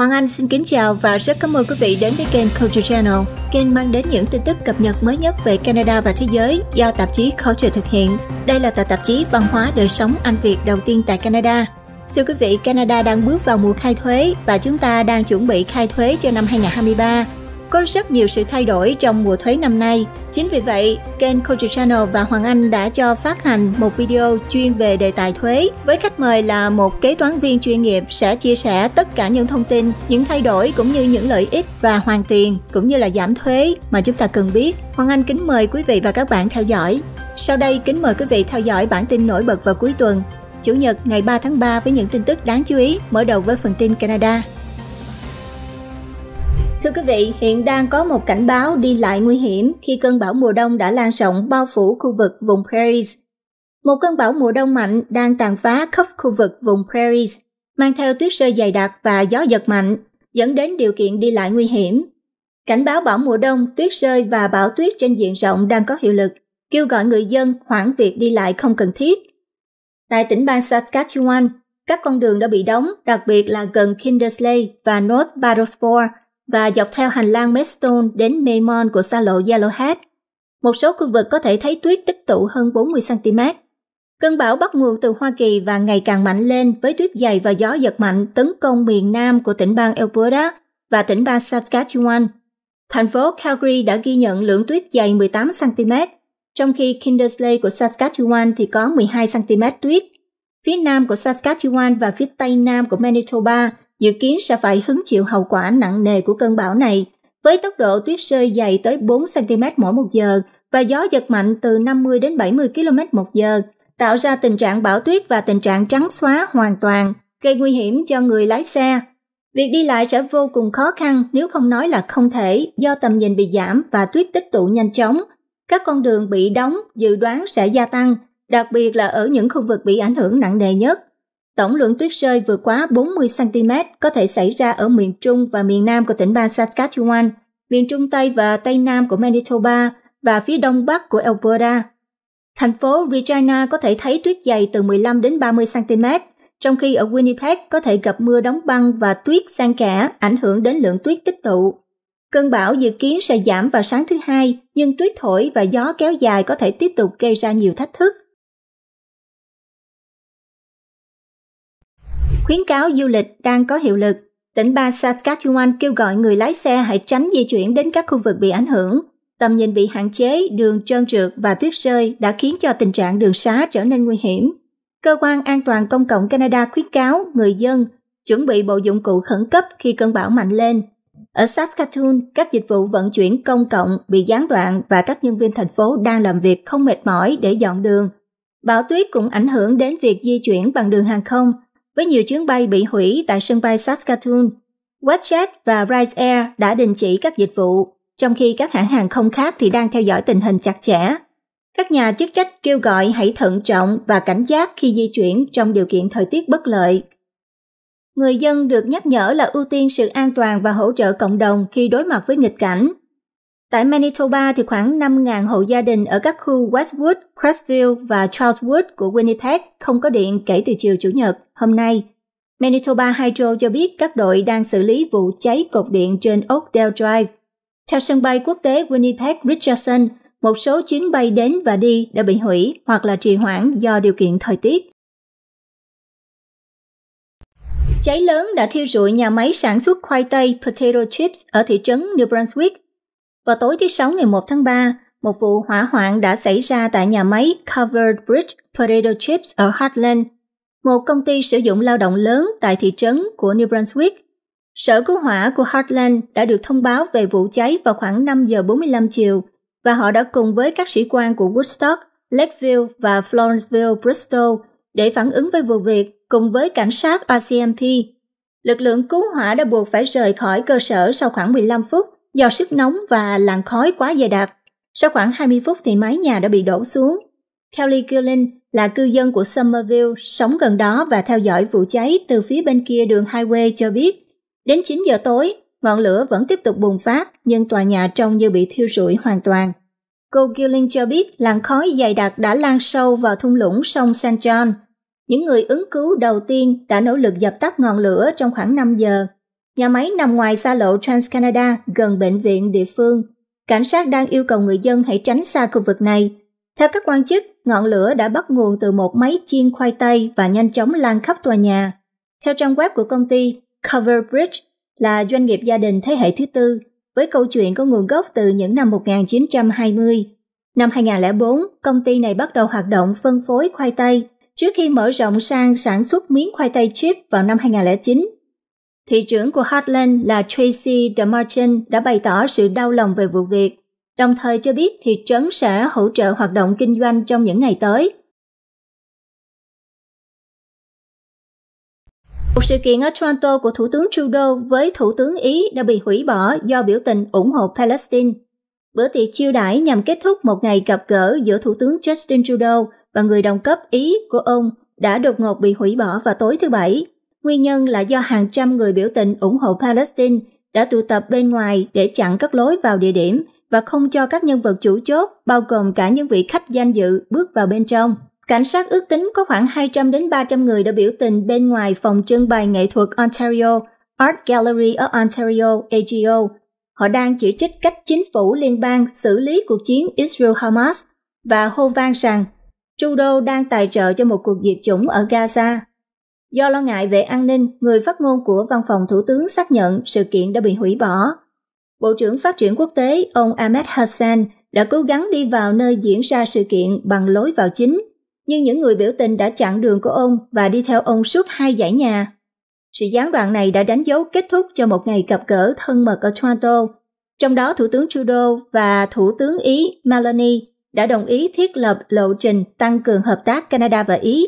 Hoàng Anh xin kính chào và rất cảm ơn quý vị đến với kênh Culture Channel, kênh mang đến những tin tức cập nhật mới nhất về Canada và thế giới do tạp chí Culture thực hiện. Đây là tờ tạp chí văn hóa đời sống Anh Việt đầu tiên tại Canada. Thưa quý vị, Canada đang bước vào mùa khai thuế và chúng ta đang chuẩn bị khai thuế cho năm 2023 có rất nhiều sự thay đổi trong mùa thuế năm nay. Chính vì vậy, kênh Culture Channel và Hoàng Anh đã cho phát hành một video chuyên về đề tài thuế với khách mời là một kế toán viên chuyên nghiệp sẽ chia sẻ tất cả những thông tin, những thay đổi cũng như những lợi ích và hoàn tiền cũng như là giảm thuế mà chúng ta cần biết. Hoàng Anh kính mời quý vị và các bạn theo dõi. Sau đây kính mời quý vị theo dõi bản tin nổi bật vào cuối tuần Chủ nhật ngày 3 tháng 3 với những tin tức đáng chú ý, mở đầu với phần tin Canada. Thưa quý vị, hiện đang có một cảnh báo đi lại nguy hiểm khi cơn bão mùa đông đã lan rộng bao phủ khu vực vùng Prairies. Một cơn bão mùa đông mạnh đang tàn phá khắp khu vực vùng Prairies, mang theo tuyết rơi dày đặc và gió giật mạnh, dẫn đến điều kiện đi lại nguy hiểm. Cảnh báo bão mùa đông, tuyết rơi và bão tuyết trên diện rộng đang có hiệu lực, kêu gọi người dân hoãn việc đi lại không cần thiết. Tại tỉnh bang Saskatchewan, các con đường đã bị đóng, đặc biệt là gần Kindersley và North Battlesford và dọc theo hành lang Medstone đến Maimon của xa lộ Yellowhead. Một số khu vực có thể thấy tuyết tích tụ hơn 40cm. Cơn bão bắt nguồn từ Hoa Kỳ và ngày càng mạnh lên với tuyết dày và gió giật mạnh tấn công miền nam của tỉnh bang Alberta và tỉnh bang Saskatchewan. Thành phố Calgary đã ghi nhận lượng tuyết dày 18cm, trong khi Kindersley của Saskatchewan thì có 12cm tuyết. Phía nam của Saskatchewan và phía tây nam của Manitoba dự kiến sẽ phải hứng chịu hậu quả nặng nề của cơn bão này, với tốc độ tuyết rơi dày tới 4cm mỗi một giờ và gió giật mạnh từ 50 đến 70 km một giờ, tạo ra tình trạng bão tuyết và tình trạng trắng xóa hoàn toàn, gây nguy hiểm cho người lái xe. Việc đi lại sẽ vô cùng khó khăn nếu không nói là không thể do tầm nhìn bị giảm và tuyết tích tụ nhanh chóng. Các con đường bị đóng dự đoán sẽ gia tăng, đặc biệt là ở những khu vực bị ảnh hưởng nặng nề nhất tổng lượng tuyết rơi vượt quá 40cm có thể xảy ra ở miền Trung và miền Nam của tỉnh bang Saskatchewan, miền Trung Tây và Tây Nam của Manitoba và phía Đông Bắc của Alberta. Thành phố Regina có thể thấy tuyết dày từ 15 đến 30cm, trong khi ở Winnipeg có thể gặp mưa đóng băng và tuyết sang kẽ ảnh hưởng đến lượng tuyết tích tụ. Cơn bão dự kiến sẽ giảm vào sáng thứ hai, nhưng tuyết thổi và gió kéo dài có thể tiếp tục gây ra nhiều thách thức Khuyến cáo du lịch đang có hiệu lực. Tỉnh ba Saskatchewan kêu gọi người lái xe hãy tránh di chuyển đến các khu vực bị ảnh hưởng. Tầm nhìn bị hạn chế, đường trơn trượt và tuyết rơi đã khiến cho tình trạng đường xá trở nên nguy hiểm. Cơ quan An toàn Công cộng Canada khuyến cáo người dân chuẩn bị bộ dụng cụ khẩn cấp khi cơn bão mạnh lên. Ở Saskatoon, các dịch vụ vận chuyển công cộng bị gián đoạn và các nhân viên thành phố đang làm việc không mệt mỏi để dọn đường. Bão tuyết cũng ảnh hưởng đến việc di chuyển bằng đường hàng không – với nhiều chuyến bay bị hủy tại sân bay Saskatoon. WestJet và Rise Air đã đình chỉ các dịch vụ, trong khi các hãng hàng không khác thì đang theo dõi tình hình chặt chẽ. Các nhà chức trách kêu gọi hãy thận trọng và cảnh giác khi di chuyển trong điều kiện thời tiết bất lợi. Người dân được nhắc nhở là ưu tiên sự an toàn và hỗ trợ cộng đồng khi đối mặt với nghịch cảnh, Tại Manitoba thì khoảng 5.000 hộ gia đình ở các khu Westwood, Crestville và Charleswood của Winnipeg không có điện kể từ chiều Chủ nhật hôm nay. Manitoba Hydro cho biết các đội đang xử lý vụ cháy cột điện trên Oakdale Drive. Theo sân bay quốc tế Winnipeg Richardson, một số chuyến bay đến và đi đã bị hủy hoặc là trì hoãn do điều kiện thời tiết. Cháy lớn đã thiêu rụi nhà máy sản xuất khoai tây potato chips ở thị trấn New Brunswick vào tối thứ Sáu ngày 1 tháng 3, một vụ hỏa hoạn đã xảy ra tại nhà máy Covered Bridge Potato Chips ở Heartland, một công ty sử dụng lao động lớn tại thị trấn của New Brunswick. Sở cứu hỏa của Heartland đã được thông báo về vụ cháy vào khoảng 5 giờ 45 chiều và họ đã cùng với các sĩ quan của Woodstock, Lakeville và Florenceville Bristol để phản ứng với vụ việc cùng với cảnh sát RCMP. Lực lượng cứu hỏa đã buộc phải rời khỏi cơ sở sau khoảng 15 phút Do sức nóng và làn khói quá dày đặc, sau khoảng 20 phút thì mái nhà đã bị đổ xuống. Kelly Gillen là cư dân của Somerville sống gần đó và theo dõi vụ cháy từ phía bên kia đường highway cho biết. Đến 9 giờ tối, ngọn lửa vẫn tiếp tục bùng phát nhưng tòa nhà trông như bị thiêu rụi hoàn toàn. Cô Gillen cho biết làn khói dày đặc đã lan sâu vào thung lũng sông St. John. Những người ứng cứu đầu tiên đã nỗ lực dập tắt ngọn lửa trong khoảng 5 giờ Nhà máy nằm ngoài xa lộ Trans-Canada gần bệnh viện địa phương. Cảnh sát đang yêu cầu người dân hãy tránh xa khu vực này. Theo các quan chức, ngọn lửa đã bắt nguồn từ một máy chiên khoai tây và nhanh chóng lan khắp tòa nhà. Theo trang web của công ty, Coverbridge là doanh nghiệp gia đình thế hệ thứ tư, với câu chuyện có nguồn gốc từ những năm 1920. Năm 2004, công ty này bắt đầu hoạt động phân phối khoai tây, trước khi mở rộng sang sản xuất miếng khoai tây chip vào năm 2009 thị trưởng của Heartland là Tracy DeMartin đã bày tỏ sự đau lòng về vụ việc, đồng thời cho biết thị trấn sẽ hỗ trợ hoạt động kinh doanh trong những ngày tới. Một sự kiện ở Toronto của Thủ tướng Trudeau với Thủ tướng Ý đã bị hủy bỏ do biểu tình ủng hộ Palestine. Bữa tiệc chiêu đãi nhằm kết thúc một ngày gặp gỡ giữa Thủ tướng Justin Trudeau và người đồng cấp Ý của ông đã đột ngột bị hủy bỏ vào tối thứ Bảy. Nguyên nhân là do hàng trăm người biểu tình ủng hộ Palestine đã tụ tập bên ngoài để chặn các lối vào địa điểm và không cho các nhân vật chủ chốt, bao gồm cả những vị khách danh dự, bước vào bên trong. Cảnh sát ước tính có khoảng 200 đến 300 người đã biểu tình bên ngoài phòng trưng bày nghệ thuật Ontario, Art Gallery ở Ontario, AGO. Họ đang chỉ trích cách chính phủ liên bang xử lý cuộc chiến Israel-Hamas và hô vang rằng Trudeau đang tài trợ cho một cuộc diệt chủng ở Gaza. Do lo ngại về an ninh, người phát ngôn của văn phòng thủ tướng xác nhận sự kiện đã bị hủy bỏ. Bộ trưởng Phát triển Quốc tế ông Ahmed Hassan đã cố gắng đi vào nơi diễn ra sự kiện bằng lối vào chính, nhưng những người biểu tình đã chặn đường của ông và đi theo ông suốt hai dãy nhà. Sự gián đoạn này đã đánh dấu kết thúc cho một ngày gặp gỡ thân mật ở Toronto, trong đó Thủ tướng Trudeau và Thủ tướng Ý Melanie đã đồng ý thiết lập lộ trình tăng cường hợp tác Canada và Ý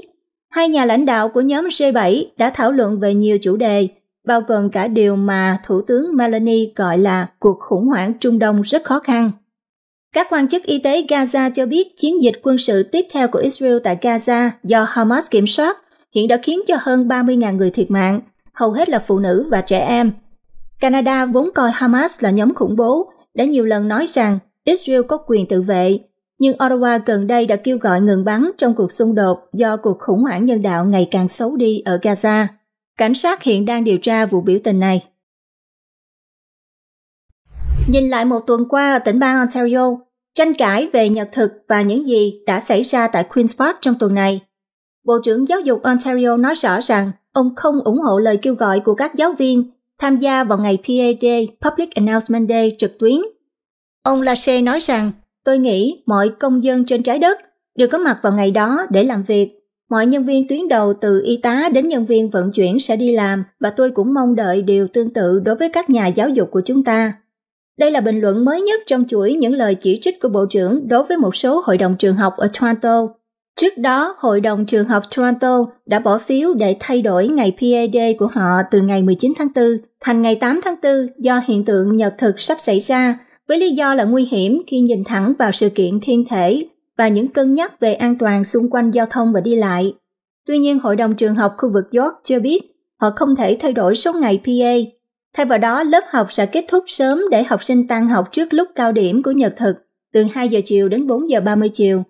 hai nhà lãnh đạo của nhóm G7 đã thảo luận về nhiều chủ đề, bao gồm cả điều mà Thủ tướng Melanie gọi là cuộc khủng hoảng Trung Đông rất khó khăn. Các quan chức y tế Gaza cho biết chiến dịch quân sự tiếp theo của Israel tại Gaza do Hamas kiểm soát hiện đã khiến cho hơn 30.000 người thiệt mạng, hầu hết là phụ nữ và trẻ em. Canada vốn coi Hamas là nhóm khủng bố, đã nhiều lần nói rằng Israel có quyền tự vệ nhưng Ottawa gần đây đã kêu gọi ngừng bắn trong cuộc xung đột do cuộc khủng hoảng nhân đạo ngày càng xấu đi ở Gaza. Cảnh sát hiện đang điều tra vụ biểu tình này. Nhìn lại một tuần qua ở tỉnh bang Ontario, tranh cãi về nhật thực và những gì đã xảy ra tại Queen's Park trong tuần này. Bộ trưởng Giáo dục Ontario nói rõ rằng ông không ủng hộ lời kêu gọi của các giáo viên tham gia vào ngày PAD Public Announcement Day trực tuyến. Ông Lachey nói rằng Tôi nghĩ mọi công dân trên trái đất đều có mặt vào ngày đó để làm việc. Mọi nhân viên tuyến đầu từ y tá đến nhân viên vận chuyển sẽ đi làm và tôi cũng mong đợi điều tương tự đối với các nhà giáo dục của chúng ta. Đây là bình luận mới nhất trong chuỗi những lời chỉ trích của Bộ trưởng đối với một số hội đồng trường học ở Toronto. Trước đó, Hội đồng trường học Toronto đã bỏ phiếu để thay đổi ngày PAD của họ từ ngày 19 tháng 4 thành ngày 8 tháng 4 do hiện tượng nhật thực sắp xảy ra với lý do là nguy hiểm khi nhìn thẳng vào sự kiện thiên thể và những cân nhắc về an toàn xung quanh giao thông và đi lại. Tuy nhiên, Hội đồng trường học khu vực York cho biết họ không thể thay đổi số ngày PA. Thay vào đó, lớp học sẽ kết thúc sớm để học sinh tan học trước lúc cao điểm của nhật thực, từ 2 giờ chiều đến 4 giờ 30 chiều.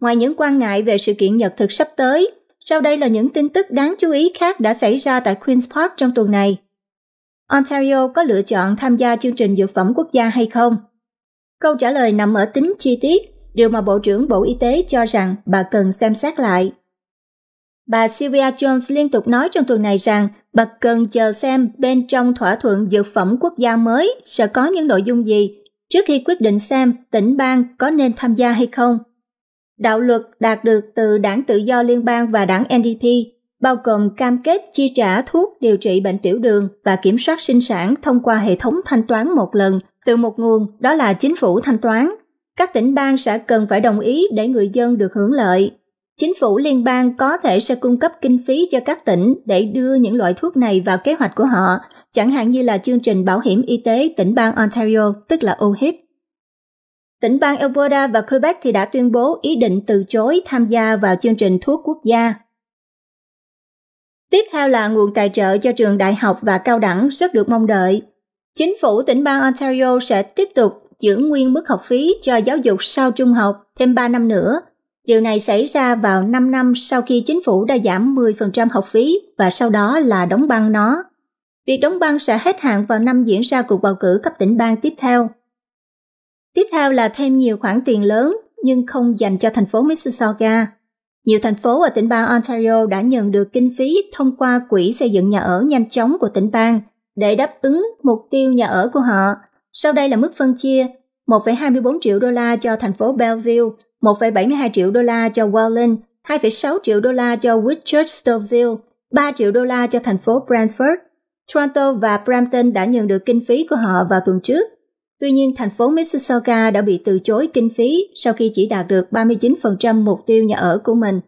Ngoài những quan ngại về sự kiện nhật thực sắp tới, sau đây là những tin tức đáng chú ý khác đã xảy ra tại Queen's Park trong tuần này. Ontario có lựa chọn tham gia chương trình dược phẩm quốc gia hay không? Câu trả lời nằm ở tính chi tiết, điều mà Bộ trưởng Bộ Y tế cho rằng bà cần xem xét lại. Bà Sylvia Jones liên tục nói trong tuần này rằng bà cần chờ xem bên trong thỏa thuận dược phẩm quốc gia mới sẽ có những nội dung gì trước khi quyết định xem tỉnh bang có nên tham gia hay không. Đạo luật đạt được từ Đảng Tự do Liên bang và Đảng NDP bao gồm cam kết chi trả thuốc điều trị bệnh tiểu đường và kiểm soát sinh sản thông qua hệ thống thanh toán một lần từ một nguồn, đó là chính phủ thanh toán. Các tỉnh bang sẽ cần phải đồng ý để người dân được hưởng lợi. Chính phủ liên bang có thể sẽ cung cấp kinh phí cho các tỉnh để đưa những loại thuốc này vào kế hoạch của họ, chẳng hạn như là chương trình bảo hiểm y tế tỉnh bang Ontario, tức là OHIP. Tỉnh bang Alberta và Quebec thì đã tuyên bố ý định từ chối tham gia vào chương trình thuốc quốc gia Tiếp theo là nguồn tài trợ cho trường đại học và cao đẳng rất được mong đợi. Chính phủ tỉnh bang Ontario sẽ tiếp tục giữ nguyên mức học phí cho giáo dục sau trung học thêm 3 năm nữa. Điều này xảy ra vào 5 năm sau khi chính phủ đã giảm 10% học phí và sau đó là đóng băng nó. Việc đóng băng sẽ hết hạn vào năm diễn ra cuộc bầu cử cấp tỉnh bang tiếp theo. Tiếp theo là thêm nhiều khoản tiền lớn nhưng không dành cho thành phố Mississauga. Nhiều thành phố ở tỉnh bang Ontario đã nhận được kinh phí thông qua quỹ xây dựng nhà ở nhanh chóng của tỉnh bang để đáp ứng mục tiêu nhà ở của họ. Sau đây là mức phân chia 1,24 triệu đô la cho thành phố Belleville, 1,72 triệu đô la cho Welland, 2,6 triệu đô la cho Whitchurch-Stouffville, 3 triệu đô la cho thành phố Brantford. Toronto và Brampton đã nhận được kinh phí của họ vào tuần trước Tuy nhiên, thành phố Mississauga đã bị từ chối kinh phí sau khi chỉ đạt được 39% mục tiêu nhà ở của mình.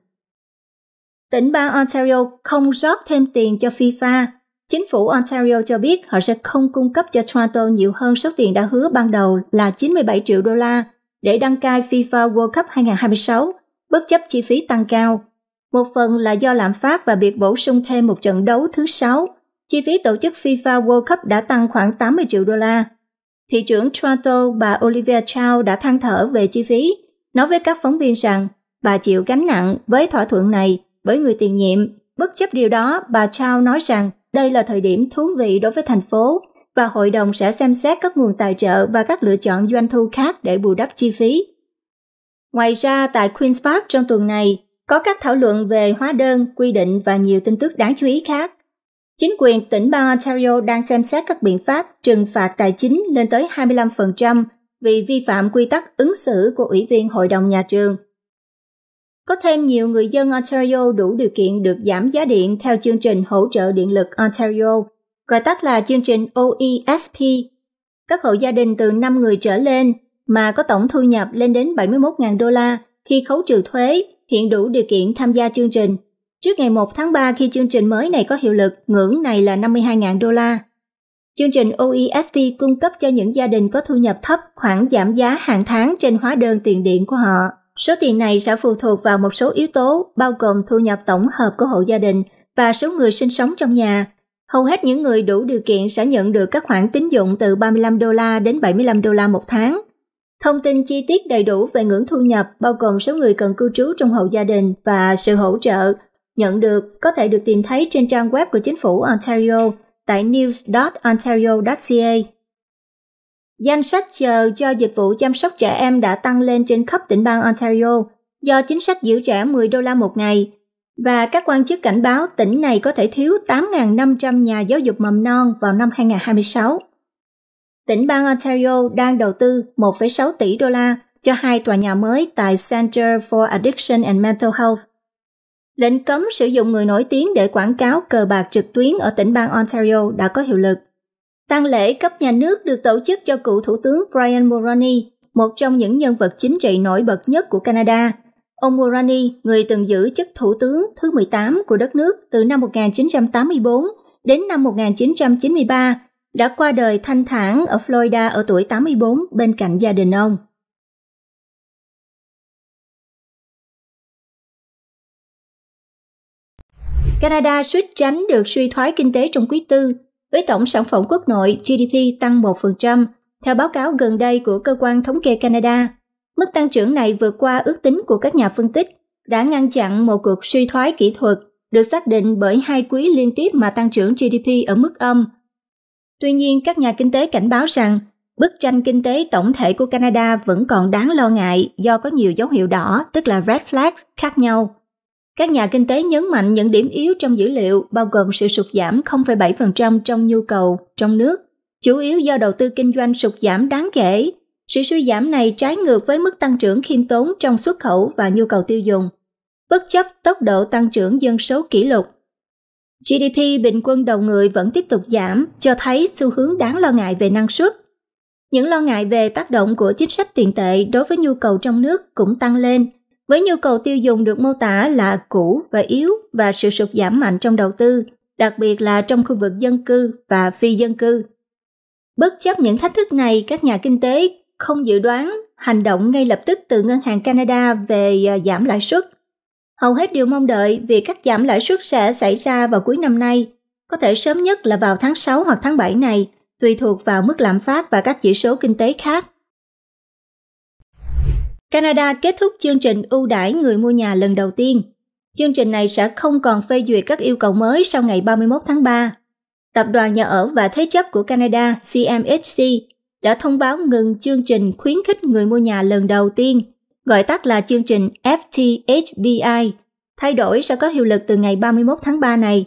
Tỉnh bang Ontario không rót thêm tiền cho FIFA. Chính phủ Ontario cho biết họ sẽ không cung cấp cho Toronto nhiều hơn số tiền đã hứa ban đầu là 97 triệu đô la để đăng cai FIFA World Cup 2026, bất chấp chi phí tăng cao. Một phần là do lạm phát và việc bổ sung thêm một trận đấu thứ sáu. Chi phí tổ chức FIFA World Cup đã tăng khoảng 80 triệu đô la, thị trưởng Toronto bà Olivia Chow đã than thở về chi phí, nói với các phóng viên rằng bà chịu gánh nặng với thỏa thuận này với người tiền nhiệm. Bất chấp điều đó, bà Chow nói rằng đây là thời điểm thú vị đối với thành phố và hội đồng sẽ xem xét các nguồn tài trợ và các lựa chọn doanh thu khác để bù đắp chi phí. Ngoài ra, tại Queen's Park trong tuần này, có các thảo luận về hóa đơn, quy định và nhiều tin tức đáng chú ý khác. Chính quyền tỉnh bang Ontario đang xem xét các biện pháp trừng phạt tài chính lên tới 25% vì vi phạm quy tắc ứng xử của ủy viên hội đồng nhà trường. Có thêm nhiều người dân Ontario đủ điều kiện được giảm giá điện theo chương trình hỗ trợ điện lực Ontario, gọi tắt là chương trình OESP. Các hộ gia đình từ 5 người trở lên mà có tổng thu nhập lên đến 71.000 đô la khi khấu trừ thuế hiện đủ điều kiện tham gia chương trình. Trước ngày 1 tháng 3 khi chương trình mới này có hiệu lực, ngưỡng này là 52.000 đô la. Chương trình OESP cung cấp cho những gia đình có thu nhập thấp khoản giảm giá hàng tháng trên hóa đơn tiền điện của họ. Số tiền này sẽ phụ thuộc vào một số yếu tố, bao gồm thu nhập tổng hợp của hộ gia đình và số người sinh sống trong nhà. Hầu hết những người đủ điều kiện sẽ nhận được các khoản tín dụng từ 35 đô la đến 75 đô la một tháng. Thông tin chi tiết đầy đủ về ngưỡng thu nhập bao gồm số người cần cư trú trong hộ gia đình và sự hỗ trợ nhận được có thể được tìm thấy trên trang web của chính phủ Ontario tại news.ontario.ca. Danh sách chờ cho dịch vụ chăm sóc trẻ em đã tăng lên trên khắp tỉnh bang Ontario do chính sách giữ trẻ 10 đô la một ngày và các quan chức cảnh báo tỉnh này có thể thiếu 8.500 nhà giáo dục mầm non vào năm 2026. Tỉnh bang Ontario đang đầu tư 1,6 tỷ đô la cho hai tòa nhà mới tại Center for Addiction and Mental Health Lệnh cấm sử dụng người nổi tiếng để quảng cáo cờ bạc trực tuyến ở tỉnh bang Ontario đã có hiệu lực. Tang lễ cấp nhà nước được tổ chức cho cựu Thủ tướng Brian Mulroney, một trong những nhân vật chính trị nổi bật nhất của Canada. Ông Mulroney, người từng giữ chức Thủ tướng thứ 18 của đất nước từ năm 1984 đến năm 1993, đã qua đời thanh thản ở Florida ở tuổi 84 bên cạnh gia đình ông. Canada suýt tránh được suy thoái kinh tế trong quý tư, với tổng sản phẩm quốc nội GDP tăng 1%, theo báo cáo gần đây của Cơ quan Thống kê Canada. Mức tăng trưởng này vượt qua ước tính của các nhà phân tích, đã ngăn chặn một cuộc suy thoái kỹ thuật được xác định bởi hai quý liên tiếp mà tăng trưởng GDP ở mức âm. Tuy nhiên, các nhà kinh tế cảnh báo rằng bức tranh kinh tế tổng thể của Canada vẫn còn đáng lo ngại do có nhiều dấu hiệu đỏ, tức là red flags, khác nhau. Các nhà kinh tế nhấn mạnh những điểm yếu trong dữ liệu bao gồm sự sụt giảm 0,7% trong nhu cầu trong nước, chủ yếu do đầu tư kinh doanh sụt giảm đáng kể. Sự suy giảm này trái ngược với mức tăng trưởng khiêm tốn trong xuất khẩu và nhu cầu tiêu dùng, bất chấp tốc độ tăng trưởng dân số kỷ lục. GDP bình quân đầu người vẫn tiếp tục giảm, cho thấy xu hướng đáng lo ngại về năng suất. Những lo ngại về tác động của chính sách tiền tệ đối với nhu cầu trong nước cũng tăng lên với nhu cầu tiêu dùng được mô tả là cũ và yếu và sự sụt giảm mạnh trong đầu tư, đặc biệt là trong khu vực dân cư và phi dân cư. Bất chấp những thách thức này, các nhà kinh tế không dự đoán hành động ngay lập tức từ Ngân hàng Canada về à, giảm lãi suất. Hầu hết đều mong đợi việc cắt giảm lãi suất sẽ xảy ra vào cuối năm nay, có thể sớm nhất là vào tháng 6 hoặc tháng 7 này, tùy thuộc vào mức lạm phát và các chỉ số kinh tế khác. Canada kết thúc chương trình ưu đãi người mua nhà lần đầu tiên. Chương trình này sẽ không còn phê duyệt các yêu cầu mới sau ngày 31 tháng 3. Tập đoàn Nhà ở và Thế chấp của Canada CMHC đã thông báo ngừng chương trình khuyến khích người mua nhà lần đầu tiên, gọi tắt là chương trình FTHBI, thay đổi sẽ có hiệu lực từ ngày 31 tháng 3 này.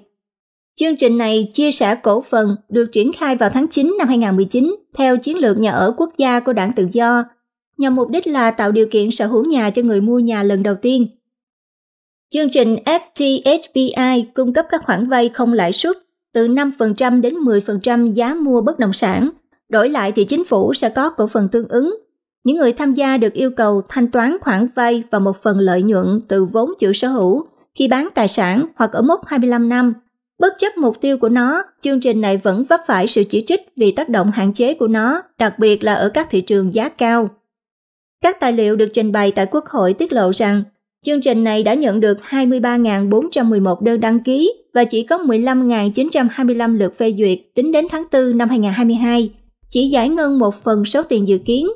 Chương trình này chia sẻ cổ phần được triển khai vào tháng 9 năm 2019 theo chiến lược nhà ở quốc gia của đảng tự do – nhằm mục đích là tạo điều kiện sở hữu nhà cho người mua nhà lần đầu tiên. Chương trình FTHPI cung cấp các khoản vay không lãi suất từ 5% đến 10% giá mua bất động sản, đổi lại thì chính phủ sẽ có cổ phần tương ứng. Những người tham gia được yêu cầu thanh toán khoản vay và một phần lợi nhuận từ vốn chủ sở hữu khi bán tài sản hoặc ở mốc 25 năm. Bất chấp mục tiêu của nó, chương trình này vẫn vấp phải sự chỉ trích vì tác động hạn chế của nó, đặc biệt là ở các thị trường giá cao. Các tài liệu được trình bày tại Quốc hội tiết lộ rằng chương trình này đã nhận được 23.411 đơn đăng ký và chỉ có 15.925 lượt phê duyệt tính đến tháng 4 năm 2022, chỉ giải ngân một phần số tiền dự kiến.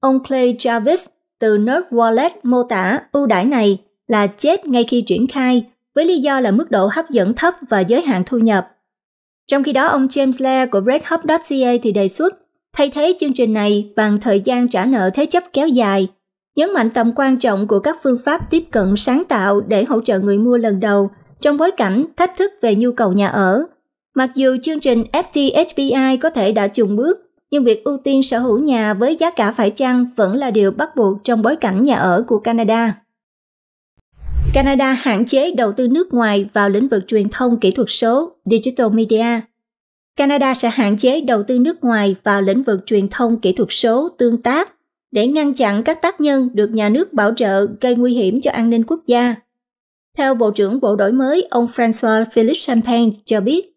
Ông Clay Jarvis từ Nerd Wallet mô tả ưu đãi này là chết ngay khi triển khai với lý do là mức độ hấp dẫn thấp và giới hạn thu nhập. Trong khi đó, ông James Lair của RedHub.ca thì đề xuất thay thế chương trình này bằng thời gian trả nợ thế chấp kéo dài, nhấn mạnh tầm quan trọng của các phương pháp tiếp cận sáng tạo để hỗ trợ người mua lần đầu trong bối cảnh thách thức về nhu cầu nhà ở. Mặc dù chương trình FTHPI có thể đã trùng bước, nhưng việc ưu tiên sở hữu nhà với giá cả phải chăng vẫn là điều bắt buộc trong bối cảnh nhà ở của Canada. Canada hạn chế đầu tư nước ngoài vào lĩnh vực truyền thông kỹ thuật số, digital media – Canada sẽ hạn chế đầu tư nước ngoài vào lĩnh vực truyền thông kỹ thuật số tương tác để ngăn chặn các tác nhân được nhà nước bảo trợ gây nguy hiểm cho an ninh quốc gia. Theo Bộ trưởng Bộ đổi mới, ông François Philippe Champagne cho biết,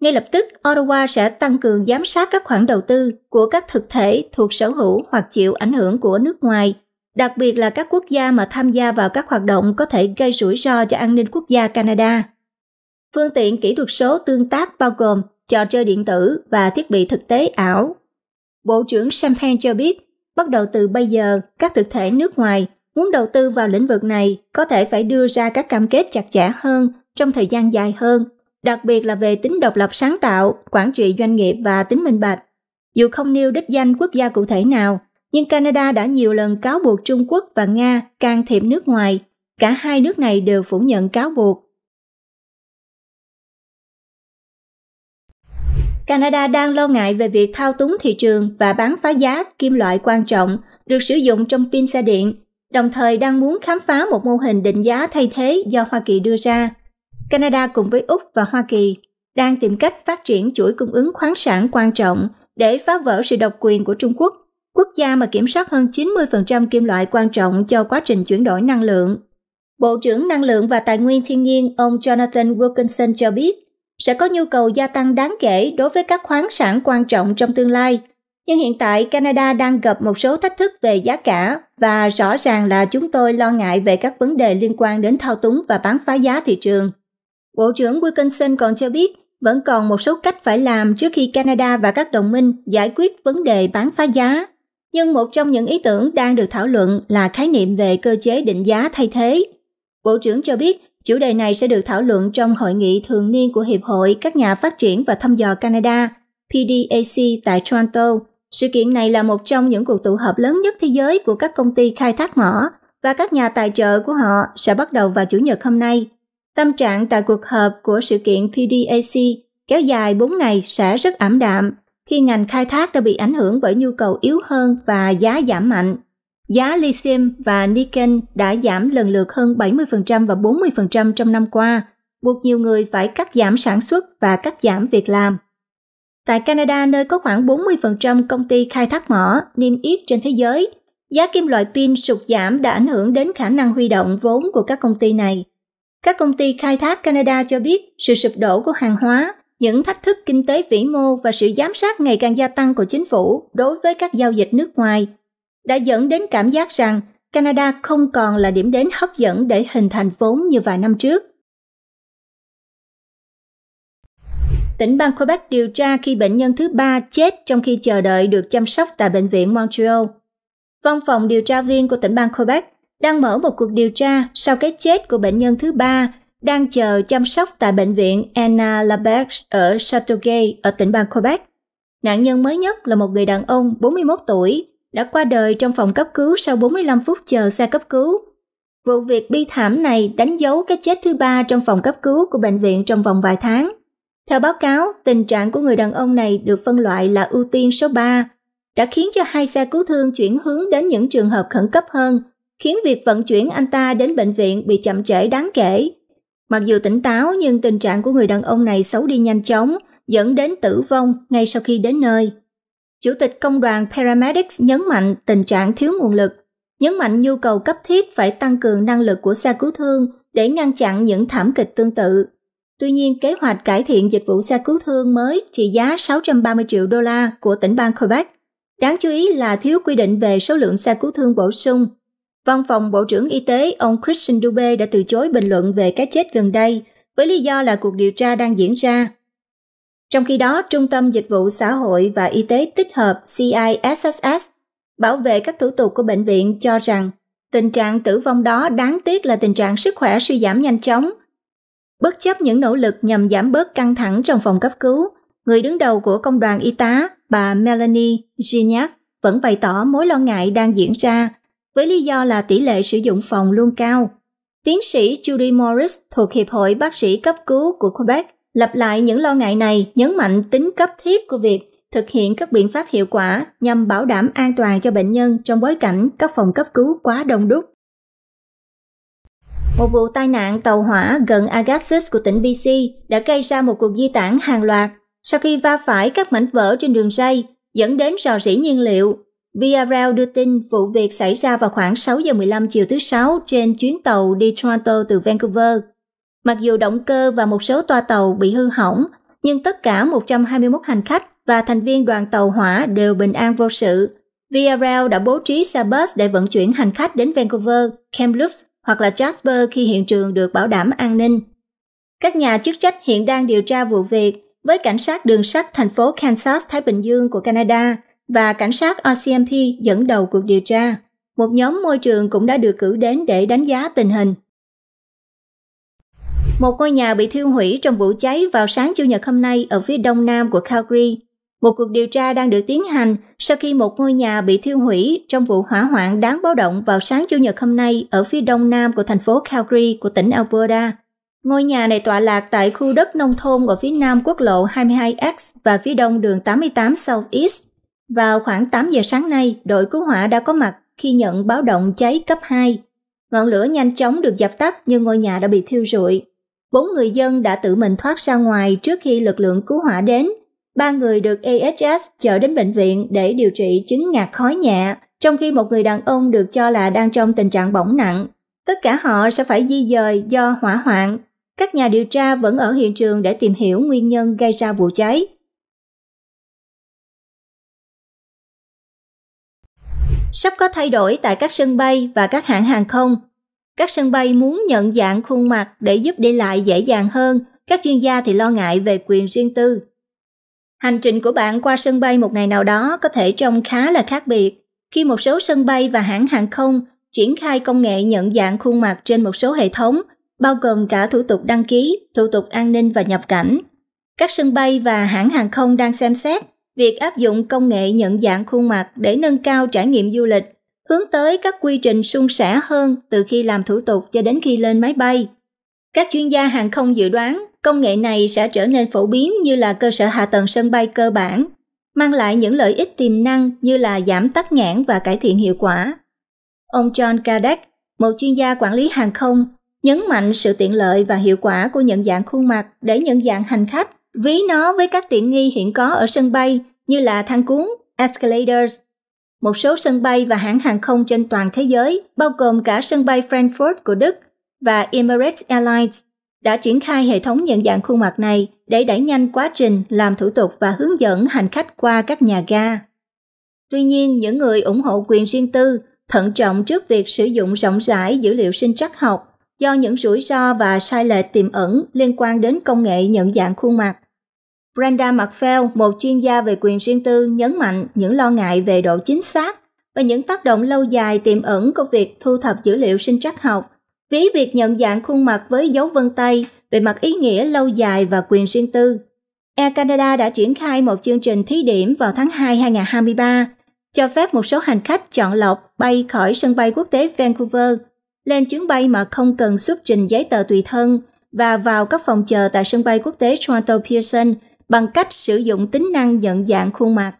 ngay lập tức Ottawa sẽ tăng cường giám sát các khoản đầu tư của các thực thể thuộc sở hữu hoặc chịu ảnh hưởng của nước ngoài, đặc biệt là các quốc gia mà tham gia vào các hoạt động có thể gây rủi ro cho an ninh quốc gia Canada. Phương tiện kỹ thuật số tương tác bao gồm trò chơi điện tử và thiết bị thực tế ảo. Bộ trưởng Champagne cho biết, bắt đầu từ bây giờ, các thực thể nước ngoài muốn đầu tư vào lĩnh vực này có thể phải đưa ra các cam kết chặt chẽ hơn trong thời gian dài hơn, đặc biệt là về tính độc lập sáng tạo, quản trị doanh nghiệp và tính minh bạch. Dù không nêu đích danh quốc gia cụ thể nào, nhưng Canada đã nhiều lần cáo buộc Trung Quốc và Nga can thiệp nước ngoài. Cả hai nước này đều phủ nhận cáo buộc Canada đang lo ngại về việc thao túng thị trường và bán phá giá kim loại quan trọng được sử dụng trong pin xe điện, đồng thời đang muốn khám phá một mô hình định giá thay thế do Hoa Kỳ đưa ra. Canada cùng với Úc và Hoa Kỳ đang tìm cách phát triển chuỗi cung ứng khoáng sản quan trọng để phá vỡ sự độc quyền của Trung Quốc, quốc gia mà kiểm soát hơn 90% kim loại quan trọng cho quá trình chuyển đổi năng lượng. Bộ trưởng Năng lượng và Tài nguyên Thiên nhiên ông Jonathan Wilkinson cho biết, sẽ có nhu cầu gia tăng đáng kể đối với các khoáng sản quan trọng trong tương lai. Nhưng hiện tại Canada đang gặp một số thách thức về giá cả và rõ ràng là chúng tôi lo ngại về các vấn đề liên quan đến thao túng và bán phá giá thị trường. Bộ trưởng Wilkinson còn cho biết vẫn còn một số cách phải làm trước khi Canada và các đồng minh giải quyết vấn đề bán phá giá. Nhưng một trong những ý tưởng đang được thảo luận là khái niệm về cơ chế định giá thay thế. Bộ trưởng cho biết Chủ đề này sẽ được thảo luận trong hội nghị thường niên của Hiệp hội các nhà phát triển và thăm dò Canada, PDAC tại Toronto. Sự kiện này là một trong những cuộc tụ họp lớn nhất thế giới của các công ty khai thác mỏ và các nhà tài trợ của họ sẽ bắt đầu vào Chủ nhật hôm nay. Tâm trạng tại cuộc họp của sự kiện PDAC kéo dài 4 ngày sẽ rất ảm đạm khi ngành khai thác đã bị ảnh hưởng bởi nhu cầu yếu hơn và giá giảm mạnh. Giá lithium và nickel đã giảm lần lượt hơn 70% và 40% trong năm qua, buộc nhiều người phải cắt giảm sản xuất và cắt giảm việc làm. Tại Canada, nơi có khoảng 40% công ty khai thác mỏ, niêm yết trên thế giới, giá kim loại pin sụt giảm đã ảnh hưởng đến khả năng huy động vốn của các công ty này. Các công ty khai thác Canada cho biết sự sụp đổ của hàng hóa, những thách thức kinh tế vĩ mô và sự giám sát ngày càng gia tăng của chính phủ đối với các giao dịch nước ngoài đã dẫn đến cảm giác rằng Canada không còn là điểm đến hấp dẫn để hình thành vốn như vài năm trước. Tỉnh bang Quebec điều tra khi bệnh nhân thứ ba chết trong khi chờ đợi được chăm sóc tại bệnh viện Montreal. Văn phòng điều tra viên của tỉnh bang Quebec đang mở một cuộc điều tra sau cái chết của bệnh nhân thứ ba đang chờ chăm sóc tại bệnh viện Anna Laberge ở Chateauguay ở tỉnh bang Quebec. Nạn nhân mới nhất là một người đàn ông 41 tuổi đã qua đời trong phòng cấp cứu sau 45 phút chờ xe cấp cứu. Vụ việc bi thảm này đánh dấu cái chết thứ ba trong phòng cấp cứu của bệnh viện trong vòng vài tháng. Theo báo cáo, tình trạng của người đàn ông này được phân loại là ưu tiên số 3, đã khiến cho hai xe cứu thương chuyển hướng đến những trường hợp khẩn cấp hơn, khiến việc vận chuyển anh ta đến bệnh viện bị chậm trễ đáng kể. Mặc dù tỉnh táo nhưng tình trạng của người đàn ông này xấu đi nhanh chóng, dẫn đến tử vong ngay sau khi đến nơi. Chủ tịch Công đoàn Paramedics nhấn mạnh tình trạng thiếu nguồn lực, nhấn mạnh nhu cầu cấp thiết phải tăng cường năng lực của xe cứu thương để ngăn chặn những thảm kịch tương tự. Tuy nhiên, kế hoạch cải thiện dịch vụ xe cứu thương mới trị giá 630 triệu đô la của tỉnh bang Quebec Đáng chú ý là thiếu quy định về số lượng xe cứu thương bổ sung. Văn phòng Bộ trưởng Y tế ông Christian Dubé đã từ chối bình luận về cái chết gần đây với lý do là cuộc điều tra đang diễn ra. Trong khi đó, Trung tâm Dịch vụ Xã hội và Y tế tích hợp CISSS bảo vệ các thủ tục của bệnh viện cho rằng tình trạng tử vong đó đáng tiếc là tình trạng sức khỏe suy giảm nhanh chóng. Bất chấp những nỗ lực nhằm giảm bớt căng thẳng trong phòng cấp cứu, người đứng đầu của công đoàn y tá, bà Melanie Gignac, vẫn bày tỏ mối lo ngại đang diễn ra với lý do là tỷ lệ sử dụng phòng luôn cao. Tiến sĩ Judy Morris thuộc Hiệp hội Bác sĩ Cấp cứu của Quebec Lặp lại những lo ngại này nhấn mạnh tính cấp thiết của việc thực hiện các biện pháp hiệu quả nhằm bảo đảm an toàn cho bệnh nhân trong bối cảnh các phòng cấp cứu quá đông đúc. Một vụ tai nạn tàu hỏa gần Agassiz của tỉnh BC đã gây ra một cuộc di tản hàng loạt sau khi va phải các mảnh vỡ trên đường ray dẫn đến rò rỉ nhiên liệu. VRL đưa tin vụ việc xảy ra vào khoảng 6 giờ 15 chiều thứ Sáu trên chuyến tàu đi Toronto từ Vancouver Mặc dù động cơ và một số toa tàu bị hư hỏng, nhưng tất cả 121 hành khách và thành viên đoàn tàu hỏa đều bình an vô sự. VRL đã bố trí xe bus để vận chuyển hành khách đến Vancouver, Kamloops hoặc là Jasper khi hiện trường được bảo đảm an ninh. Các nhà chức trách hiện đang điều tra vụ việc với cảnh sát đường sắt thành phố Kansas Thái Bình Dương của Canada và cảnh sát RCMP dẫn đầu cuộc điều tra. Một nhóm môi trường cũng đã được cử đến để đánh giá tình hình. Một ngôi nhà bị thiêu hủy trong vụ cháy vào sáng Chủ nhật hôm nay ở phía đông nam của Calgary. Một cuộc điều tra đang được tiến hành sau khi một ngôi nhà bị thiêu hủy trong vụ hỏa hoạn đáng báo động vào sáng Chủ nhật hôm nay ở phía đông nam của thành phố Calgary của tỉnh Alberta. Ngôi nhà này tọa lạc tại khu đất nông thôn ở phía nam quốc lộ 22X và phía đông đường 88 east. Vào khoảng 8 giờ sáng nay, đội cứu hỏa đã có mặt khi nhận báo động cháy cấp 2. Ngọn lửa nhanh chóng được dập tắt nhưng ngôi nhà đã bị thiêu rụi. Bốn người dân đã tự mình thoát ra ngoài trước khi lực lượng cứu hỏa đến. Ba người được AHS chở đến bệnh viện để điều trị chứng ngạt khói nhẹ, trong khi một người đàn ông được cho là đang trong tình trạng bỏng nặng. Tất cả họ sẽ phải di dời do hỏa hoạn. Các nhà điều tra vẫn ở hiện trường để tìm hiểu nguyên nhân gây ra vụ cháy. Sắp có thay đổi tại các sân bay và các hãng hàng không các sân bay muốn nhận dạng khuôn mặt để giúp đi lại dễ dàng hơn, các chuyên gia thì lo ngại về quyền riêng tư. Hành trình của bạn qua sân bay một ngày nào đó có thể trông khá là khác biệt khi một số sân bay và hãng hàng không triển khai công nghệ nhận dạng khuôn mặt trên một số hệ thống, bao gồm cả thủ tục đăng ký, thủ tục an ninh và nhập cảnh. Các sân bay và hãng hàng không đang xem xét việc áp dụng công nghệ nhận dạng khuôn mặt để nâng cao trải nghiệm du lịch hướng tới các quy trình suôn sẻ hơn từ khi làm thủ tục cho đến khi lên máy bay. Các chuyên gia hàng không dự đoán công nghệ này sẽ trở nên phổ biến như là cơ sở hạ tầng sân bay cơ bản, mang lại những lợi ích tiềm năng như là giảm tắc nghẽn và cải thiện hiệu quả. Ông John Kardec, một chuyên gia quản lý hàng không, nhấn mạnh sự tiện lợi và hiệu quả của nhận dạng khuôn mặt để nhận dạng hành khách, ví nó với các tiện nghi hiện có ở sân bay như là thang cuốn, escalators, một số sân bay và hãng hàng không trên toàn thế giới, bao gồm cả sân bay Frankfurt của Đức và Emirates Airlines, đã triển khai hệ thống nhận dạng khuôn mặt này để đẩy nhanh quá trình làm thủ tục và hướng dẫn hành khách qua các nhà ga. Tuy nhiên, những người ủng hộ quyền riêng tư thận trọng trước việc sử dụng rộng rãi dữ liệu sinh trắc học do những rủi ro và sai lệch tiềm ẩn liên quan đến công nghệ nhận dạng khuôn mặt Brenda McPhail, một chuyên gia về quyền riêng tư, nhấn mạnh những lo ngại về độ chính xác và những tác động lâu dài tiềm ẩn của việc thu thập dữ liệu sinh trắc học, ví việc nhận dạng khuôn mặt với dấu vân tay về mặt ý nghĩa lâu dài và quyền riêng tư. Air Canada đã triển khai một chương trình thí điểm vào tháng 2 2023, cho phép một số hành khách chọn lọc bay khỏi sân bay quốc tế Vancouver lên chuyến bay mà không cần xuất trình giấy tờ tùy thân và vào các phòng chờ tại sân bay quốc tế Toronto Pearson bằng cách sử dụng tính năng nhận dạng khuôn mặt.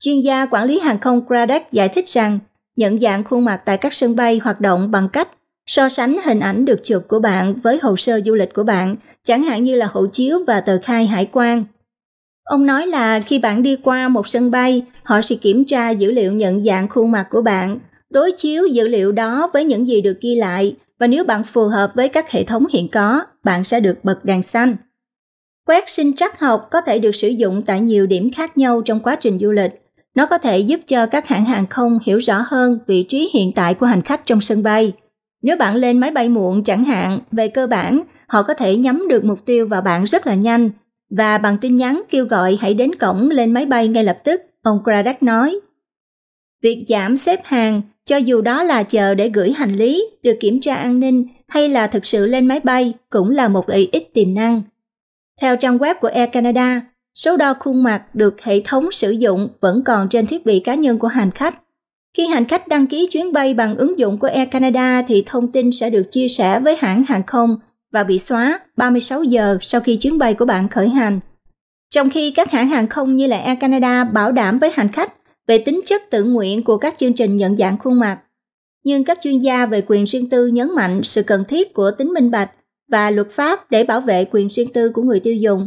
Chuyên gia quản lý hàng không Gradek giải thích rằng nhận dạng khuôn mặt tại các sân bay hoạt động bằng cách so sánh hình ảnh được chụp của bạn với hồ sơ du lịch của bạn, chẳng hạn như là hộ chiếu và tờ khai hải quan. Ông nói là khi bạn đi qua một sân bay, họ sẽ kiểm tra dữ liệu nhận dạng khuôn mặt của bạn, đối chiếu dữ liệu đó với những gì được ghi lại và nếu bạn phù hợp với các hệ thống hiện có, bạn sẽ được bật đèn xanh. Quét sinh trắc học có thể được sử dụng tại nhiều điểm khác nhau trong quá trình du lịch. Nó có thể giúp cho các hãng hàng không hiểu rõ hơn vị trí hiện tại của hành khách trong sân bay. Nếu bạn lên máy bay muộn chẳng hạn, về cơ bản, họ có thể nhắm được mục tiêu vào bạn rất là nhanh và bằng tin nhắn kêu gọi hãy đến cổng lên máy bay ngay lập tức, ông Craddock nói. Việc giảm xếp hàng, cho dù đó là chờ để gửi hành lý, được kiểm tra an ninh hay là thực sự lên máy bay cũng là một lợi ích tiềm năng. Theo trang web của Air Canada, số đo khuôn mặt được hệ thống sử dụng vẫn còn trên thiết bị cá nhân của hành khách. Khi hành khách đăng ký chuyến bay bằng ứng dụng của Air Canada thì thông tin sẽ được chia sẻ với hãng hàng không và bị xóa 36 giờ sau khi chuyến bay của bạn khởi hành. Trong khi các hãng hàng không như là Air Canada bảo đảm với hành khách về tính chất tự nguyện của các chương trình nhận dạng khuôn mặt, nhưng các chuyên gia về quyền riêng tư nhấn mạnh sự cần thiết của tính minh bạch và luật pháp để bảo vệ quyền riêng tư của người tiêu dùng.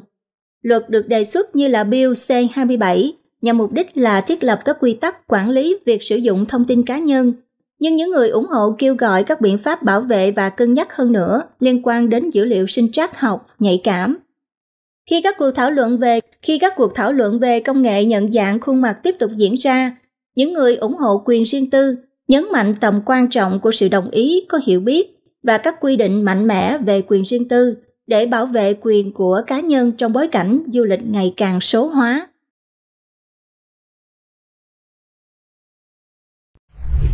Luật được đề xuất như là Bill C-27 nhằm mục đích là thiết lập các quy tắc quản lý việc sử dụng thông tin cá nhân. Nhưng những người ủng hộ kêu gọi các biện pháp bảo vệ và cân nhắc hơn nữa liên quan đến dữ liệu sinh trắc học nhạy cảm. Khi các cuộc thảo luận về khi các cuộc thảo luận về công nghệ nhận dạng khuôn mặt tiếp tục diễn ra, những người ủng hộ quyền riêng tư nhấn mạnh tầm quan trọng của sự đồng ý có hiểu biết và các quy định mạnh mẽ về quyền riêng tư để bảo vệ quyền của cá nhân trong bối cảnh du lịch ngày càng số hóa.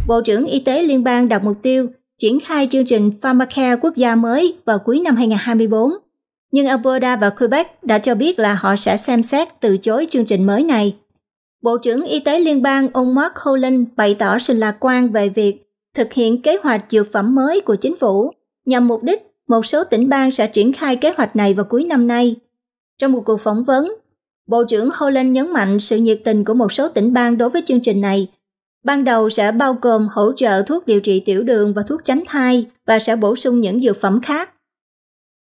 Bộ trưởng Y tế Liên bang đặt mục tiêu triển khai chương trình Pharmacare quốc gia mới vào cuối năm 2024. Nhưng Alberta và Quebec đã cho biết là họ sẽ xem xét từ chối chương trình mới này. Bộ trưởng Y tế Liên bang ông Mark Holland bày tỏ sự lạc quan về việc thực hiện kế hoạch dược phẩm mới của chính phủ, nhằm mục đích một số tỉnh bang sẽ triển khai kế hoạch này vào cuối năm nay. Trong một cuộc phỏng vấn, Bộ trưởng Holland nhấn mạnh sự nhiệt tình của một số tỉnh bang đối với chương trình này. Ban đầu sẽ bao gồm hỗ trợ thuốc điều trị tiểu đường và thuốc tránh thai và sẽ bổ sung những dược phẩm khác.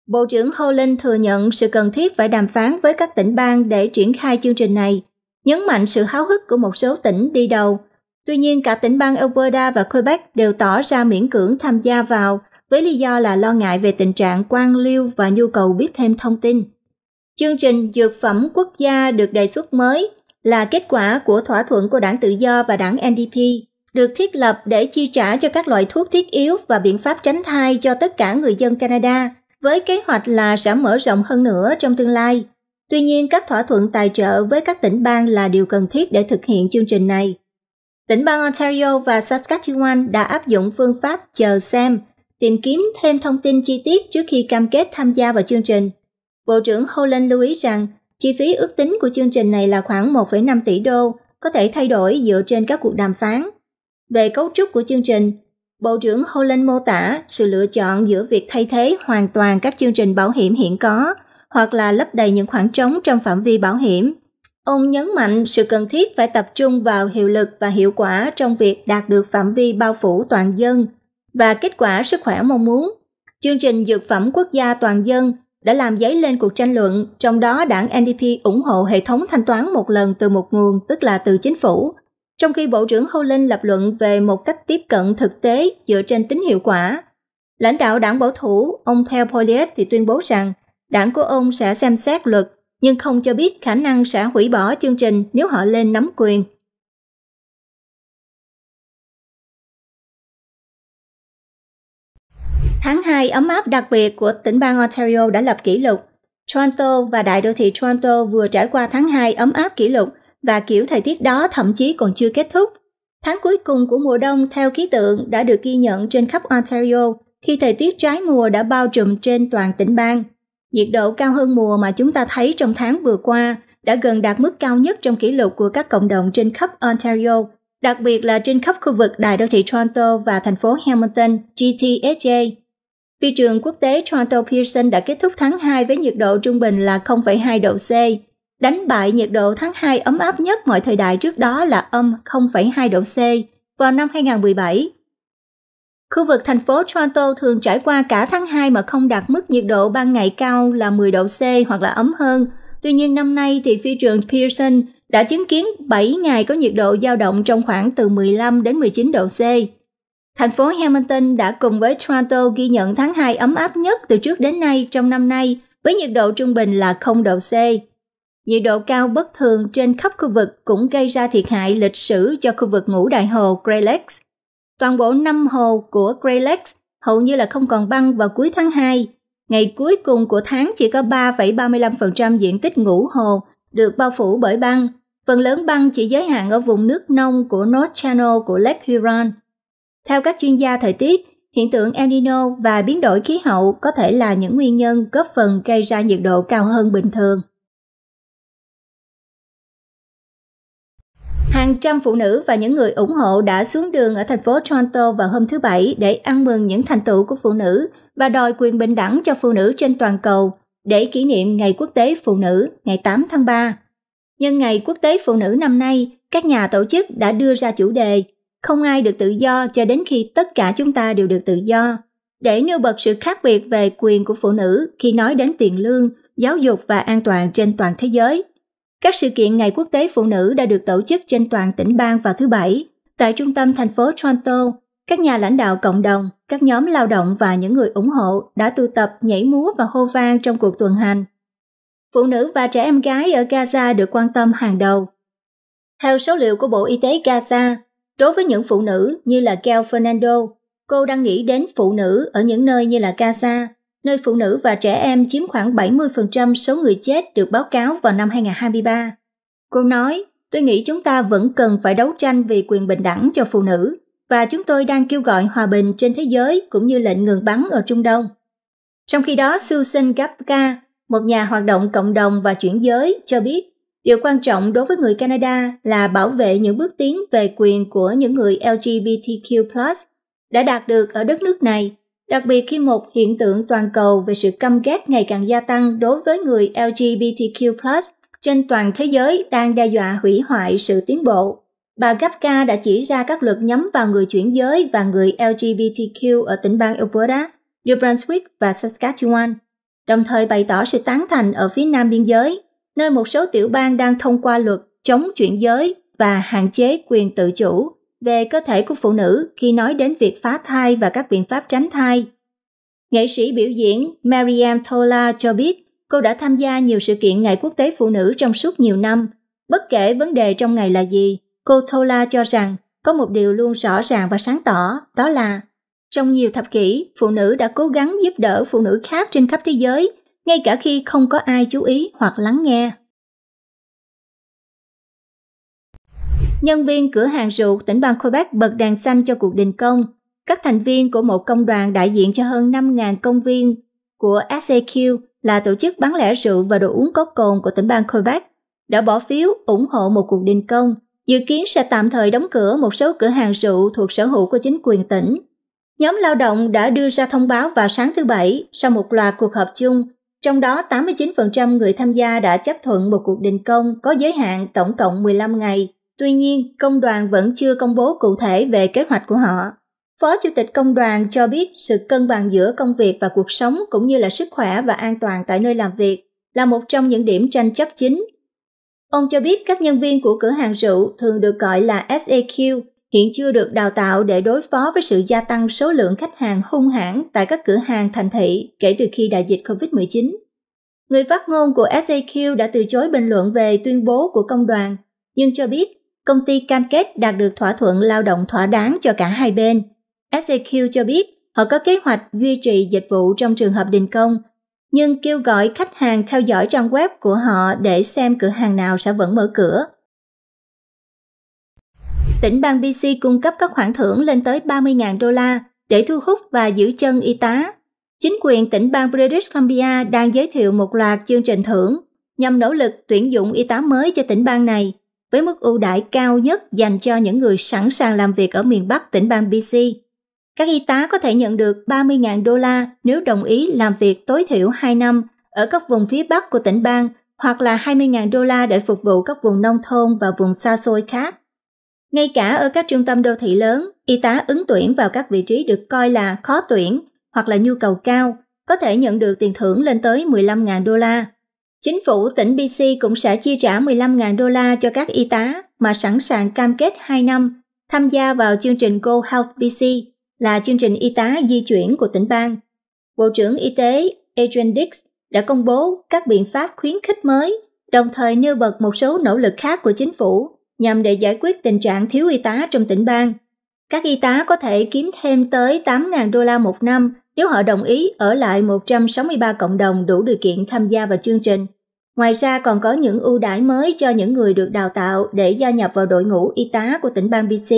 Bộ trưởng Holland thừa nhận sự cần thiết phải đàm phán với các tỉnh bang để triển khai chương trình này, nhấn mạnh sự háo hức của một số tỉnh đi đầu Tuy nhiên, cả tỉnh bang Alberta và Quebec đều tỏ ra miễn cưỡng tham gia vào với lý do là lo ngại về tình trạng quan liêu và nhu cầu biết thêm thông tin. Chương trình Dược phẩm quốc gia được đề xuất mới là kết quả của thỏa thuận của đảng Tự do và đảng NDP, được thiết lập để chi trả cho các loại thuốc thiết yếu và biện pháp tránh thai cho tất cả người dân Canada, với kế hoạch là sẽ mở rộng hơn nữa trong tương lai. Tuy nhiên, các thỏa thuận tài trợ với các tỉnh bang là điều cần thiết để thực hiện chương trình này. Tỉnh bang Ontario và Saskatchewan đã áp dụng phương pháp chờ xem, tìm kiếm thêm thông tin chi tiết trước khi cam kết tham gia vào chương trình. Bộ trưởng Holland lưu ý rằng chi phí ước tính của chương trình này là khoảng 1,5 tỷ đô, có thể thay đổi dựa trên các cuộc đàm phán. Về cấu trúc của chương trình, Bộ trưởng Holland mô tả sự lựa chọn giữa việc thay thế hoàn toàn các chương trình bảo hiểm hiện có hoặc là lấp đầy những khoảng trống trong phạm vi bảo hiểm Ông nhấn mạnh sự cần thiết phải tập trung vào hiệu lực và hiệu quả trong việc đạt được phạm vi bao phủ toàn dân và kết quả sức khỏe mong muốn. Chương trình Dược phẩm quốc gia toàn dân đã làm dấy lên cuộc tranh luận, trong đó đảng NDP ủng hộ hệ thống thanh toán một lần từ một nguồn, tức là từ chính phủ, trong khi Bộ trưởng Hô Linh lập luận về một cách tiếp cận thực tế dựa trên tính hiệu quả. Lãnh đạo đảng bảo thủ, ông Theo Poliet thì tuyên bố rằng đảng của ông sẽ xem xét luật nhưng không cho biết khả năng sẽ hủy bỏ chương trình nếu họ lên nắm quyền. Tháng 2 ấm áp đặc biệt của tỉnh bang Ontario đã lập kỷ lục. Toronto và đại đô thị Toronto vừa trải qua tháng 2 ấm áp kỷ lục và kiểu thời tiết đó thậm chí còn chưa kết thúc. Tháng cuối cùng của mùa đông theo khí tượng đã được ghi nhận trên khắp Ontario khi thời tiết trái mùa đã bao trùm trên toàn tỉnh bang. Nhiệt độ cao hơn mùa mà chúng ta thấy trong tháng vừa qua đã gần đạt mức cao nhất trong kỷ lục của các cộng đồng trên khắp Ontario, đặc biệt là trên khắp khu vực đại đô thị Toronto và thành phố Hamilton, GTSJ. Phi trường quốc tế Toronto Pearson đã kết thúc tháng 2 với nhiệt độ trung bình là 0,2 độ C, đánh bại nhiệt độ tháng 2 ấm áp nhất mọi thời đại trước đó là âm 0,2 độ C vào năm 2017. Khu vực thành phố Toronto thường trải qua cả tháng 2 mà không đạt mức nhiệt độ ban ngày cao là 10 độ C hoặc là ấm hơn. Tuy nhiên năm nay thì phi trường Pearson đã chứng kiến 7 ngày có nhiệt độ dao động trong khoảng từ 15 đến 19 độ C. Thành phố Hamilton đã cùng với Toronto ghi nhận tháng 2 ấm áp nhất từ trước đến nay trong năm nay với nhiệt độ trung bình là 0 độ C. Nhiệt độ cao bất thường trên khắp khu vực cũng gây ra thiệt hại lịch sử cho khu vực ngũ đại hồ Great Lakes toàn bộ năm hồ của Great Lakes hầu như là không còn băng vào cuối tháng 2. Ngày cuối cùng của tháng chỉ có 3,35% diện tích ngũ hồ được bao phủ bởi băng. Phần lớn băng chỉ giới hạn ở vùng nước nông của North Channel của Lake Huron. Theo các chuyên gia thời tiết, hiện tượng El Nino và biến đổi khí hậu có thể là những nguyên nhân góp phần gây ra nhiệt độ cao hơn bình thường. Hàng trăm phụ nữ và những người ủng hộ đã xuống đường ở thành phố Toronto vào hôm thứ Bảy để ăn mừng những thành tựu của phụ nữ và đòi quyền bình đẳng cho phụ nữ trên toàn cầu để kỷ niệm Ngày Quốc tế Phụ nữ ngày 8 tháng 3. Nhân Ngày Quốc tế Phụ nữ năm nay, các nhà tổ chức đã đưa ra chủ đề Không ai được tự do cho đến khi tất cả chúng ta đều được tự do, để nêu bật sự khác biệt về quyền của phụ nữ khi nói đến tiền lương, giáo dục và an toàn trên toàn thế giới. Các sự kiện Ngày Quốc tế Phụ nữ đã được tổ chức trên toàn tỉnh bang vào thứ Bảy. Tại trung tâm thành phố Toronto, các nhà lãnh đạo cộng đồng, các nhóm lao động và những người ủng hộ đã tụ tập nhảy múa và hô vang trong cuộc tuần hành. Phụ nữ và trẻ em gái ở Gaza được quan tâm hàng đầu. Theo số liệu của Bộ Y tế Gaza, đối với những phụ nữ như là Kel Fernando, cô đang nghĩ đến phụ nữ ở những nơi như là Gaza, nơi phụ nữ và trẻ em chiếm khoảng 70% số người chết được báo cáo vào năm 2023. Cô nói, tôi nghĩ chúng ta vẫn cần phải đấu tranh vì quyền bình đẳng cho phụ nữ và chúng tôi đang kêu gọi hòa bình trên thế giới cũng như lệnh ngừng bắn ở Trung Đông. Trong khi đó, Susan Gapka, một nhà hoạt động cộng đồng và chuyển giới, cho biết điều quan trọng đối với người Canada là bảo vệ những bước tiến về quyền của những người LGBTQ+ đã đạt được ở đất nước này đặc biệt khi một hiện tượng toàn cầu về sự căm ghét ngày càng gia tăng đối với người LGBTQ+ trên toàn thế giới đang đe dọa hủy hoại sự tiến bộ. Bà Gapka đã chỉ ra các luật nhắm vào người chuyển giới và người LGBTQ ở tỉnh bang Alberta, New Brunswick và Saskatchewan, đồng thời bày tỏ sự tán thành ở phía nam biên giới, nơi một số tiểu bang đang thông qua luật chống chuyển giới và hạn chế quyền tự chủ về cơ thể của phụ nữ khi nói đến việc phá thai và các biện pháp tránh thai. Nghệ sĩ biểu diễn Mariam Tola cho biết cô đã tham gia nhiều sự kiện Ngày Quốc tế Phụ nữ trong suốt nhiều năm. Bất kể vấn đề trong ngày là gì, cô Tola cho rằng có một điều luôn rõ ràng và sáng tỏ, đó là trong nhiều thập kỷ, phụ nữ đã cố gắng giúp đỡ phụ nữ khác trên khắp thế giới, ngay cả khi không có ai chú ý hoặc lắng nghe. nhân viên cửa hàng rượu tỉnh bang Quebec bật đèn xanh cho cuộc đình công. Các thành viên của một công đoàn đại diện cho hơn 5.000 công viên của SAQ là tổ chức bán lẻ rượu và đồ uống có cồn của tỉnh bang Quebec đã bỏ phiếu ủng hộ một cuộc đình công, dự kiến sẽ tạm thời đóng cửa một số cửa hàng rượu thuộc sở hữu của chính quyền tỉnh. Nhóm lao động đã đưa ra thông báo vào sáng thứ Bảy sau một loạt cuộc họp chung, trong đó 89% người tham gia đã chấp thuận một cuộc đình công có giới hạn tổng cộng 15 ngày. Tuy nhiên, công đoàn vẫn chưa công bố cụ thể về kế hoạch của họ. Phó Chủ tịch Công đoàn cho biết sự cân bằng giữa công việc và cuộc sống cũng như là sức khỏe và an toàn tại nơi làm việc là một trong những điểm tranh chấp chính. Ông cho biết các nhân viên của cửa hàng rượu thường được gọi là SAQ hiện chưa được đào tạo để đối phó với sự gia tăng số lượng khách hàng hung hãn tại các cửa hàng thành thị kể từ khi đại dịch COVID-19. Người phát ngôn của SAQ đã từ chối bình luận về tuyên bố của công đoàn, nhưng cho biết công ty cam kết đạt được thỏa thuận lao động thỏa đáng cho cả hai bên. SEQ cho biết họ có kế hoạch duy trì dịch vụ trong trường hợp đình công, nhưng kêu gọi khách hàng theo dõi trang web của họ để xem cửa hàng nào sẽ vẫn mở cửa. Tỉnh bang BC cung cấp các khoản thưởng lên tới 30.000 đô la để thu hút và giữ chân y tá. Chính quyền tỉnh bang British Columbia đang giới thiệu một loạt chương trình thưởng nhằm nỗ lực tuyển dụng y tá mới cho tỉnh bang này với mức ưu đãi cao nhất dành cho những người sẵn sàng làm việc ở miền Bắc tỉnh bang BC. Các y tá có thể nhận được 30.000 đô la nếu đồng ý làm việc tối thiểu 2 năm ở các vùng phía Bắc của tỉnh bang hoặc là 20.000 đô la để phục vụ các vùng nông thôn và vùng xa xôi khác. Ngay cả ở các trung tâm đô thị lớn, y tá ứng tuyển vào các vị trí được coi là khó tuyển hoặc là nhu cầu cao có thể nhận được tiền thưởng lên tới 15.000 đô la. Chính phủ tỉnh BC cũng sẽ chi trả 15.000 đô la cho các y tá mà sẵn sàng cam kết 2 năm tham gia vào chương trình Go Health BC là chương trình y tá di chuyển của tỉnh bang. Bộ trưởng Y tế Adrian Dix đã công bố các biện pháp khuyến khích mới, đồng thời nêu bật một số nỗ lực khác của chính phủ nhằm để giải quyết tình trạng thiếu y tá trong tỉnh bang. Các y tá có thể kiếm thêm tới 8.000 đô la một năm nếu họ đồng ý ở lại 163 cộng đồng đủ điều kiện tham gia vào chương trình. Ngoài ra còn có những ưu đãi mới cho những người được đào tạo để gia nhập vào đội ngũ y tá của tỉnh bang BC.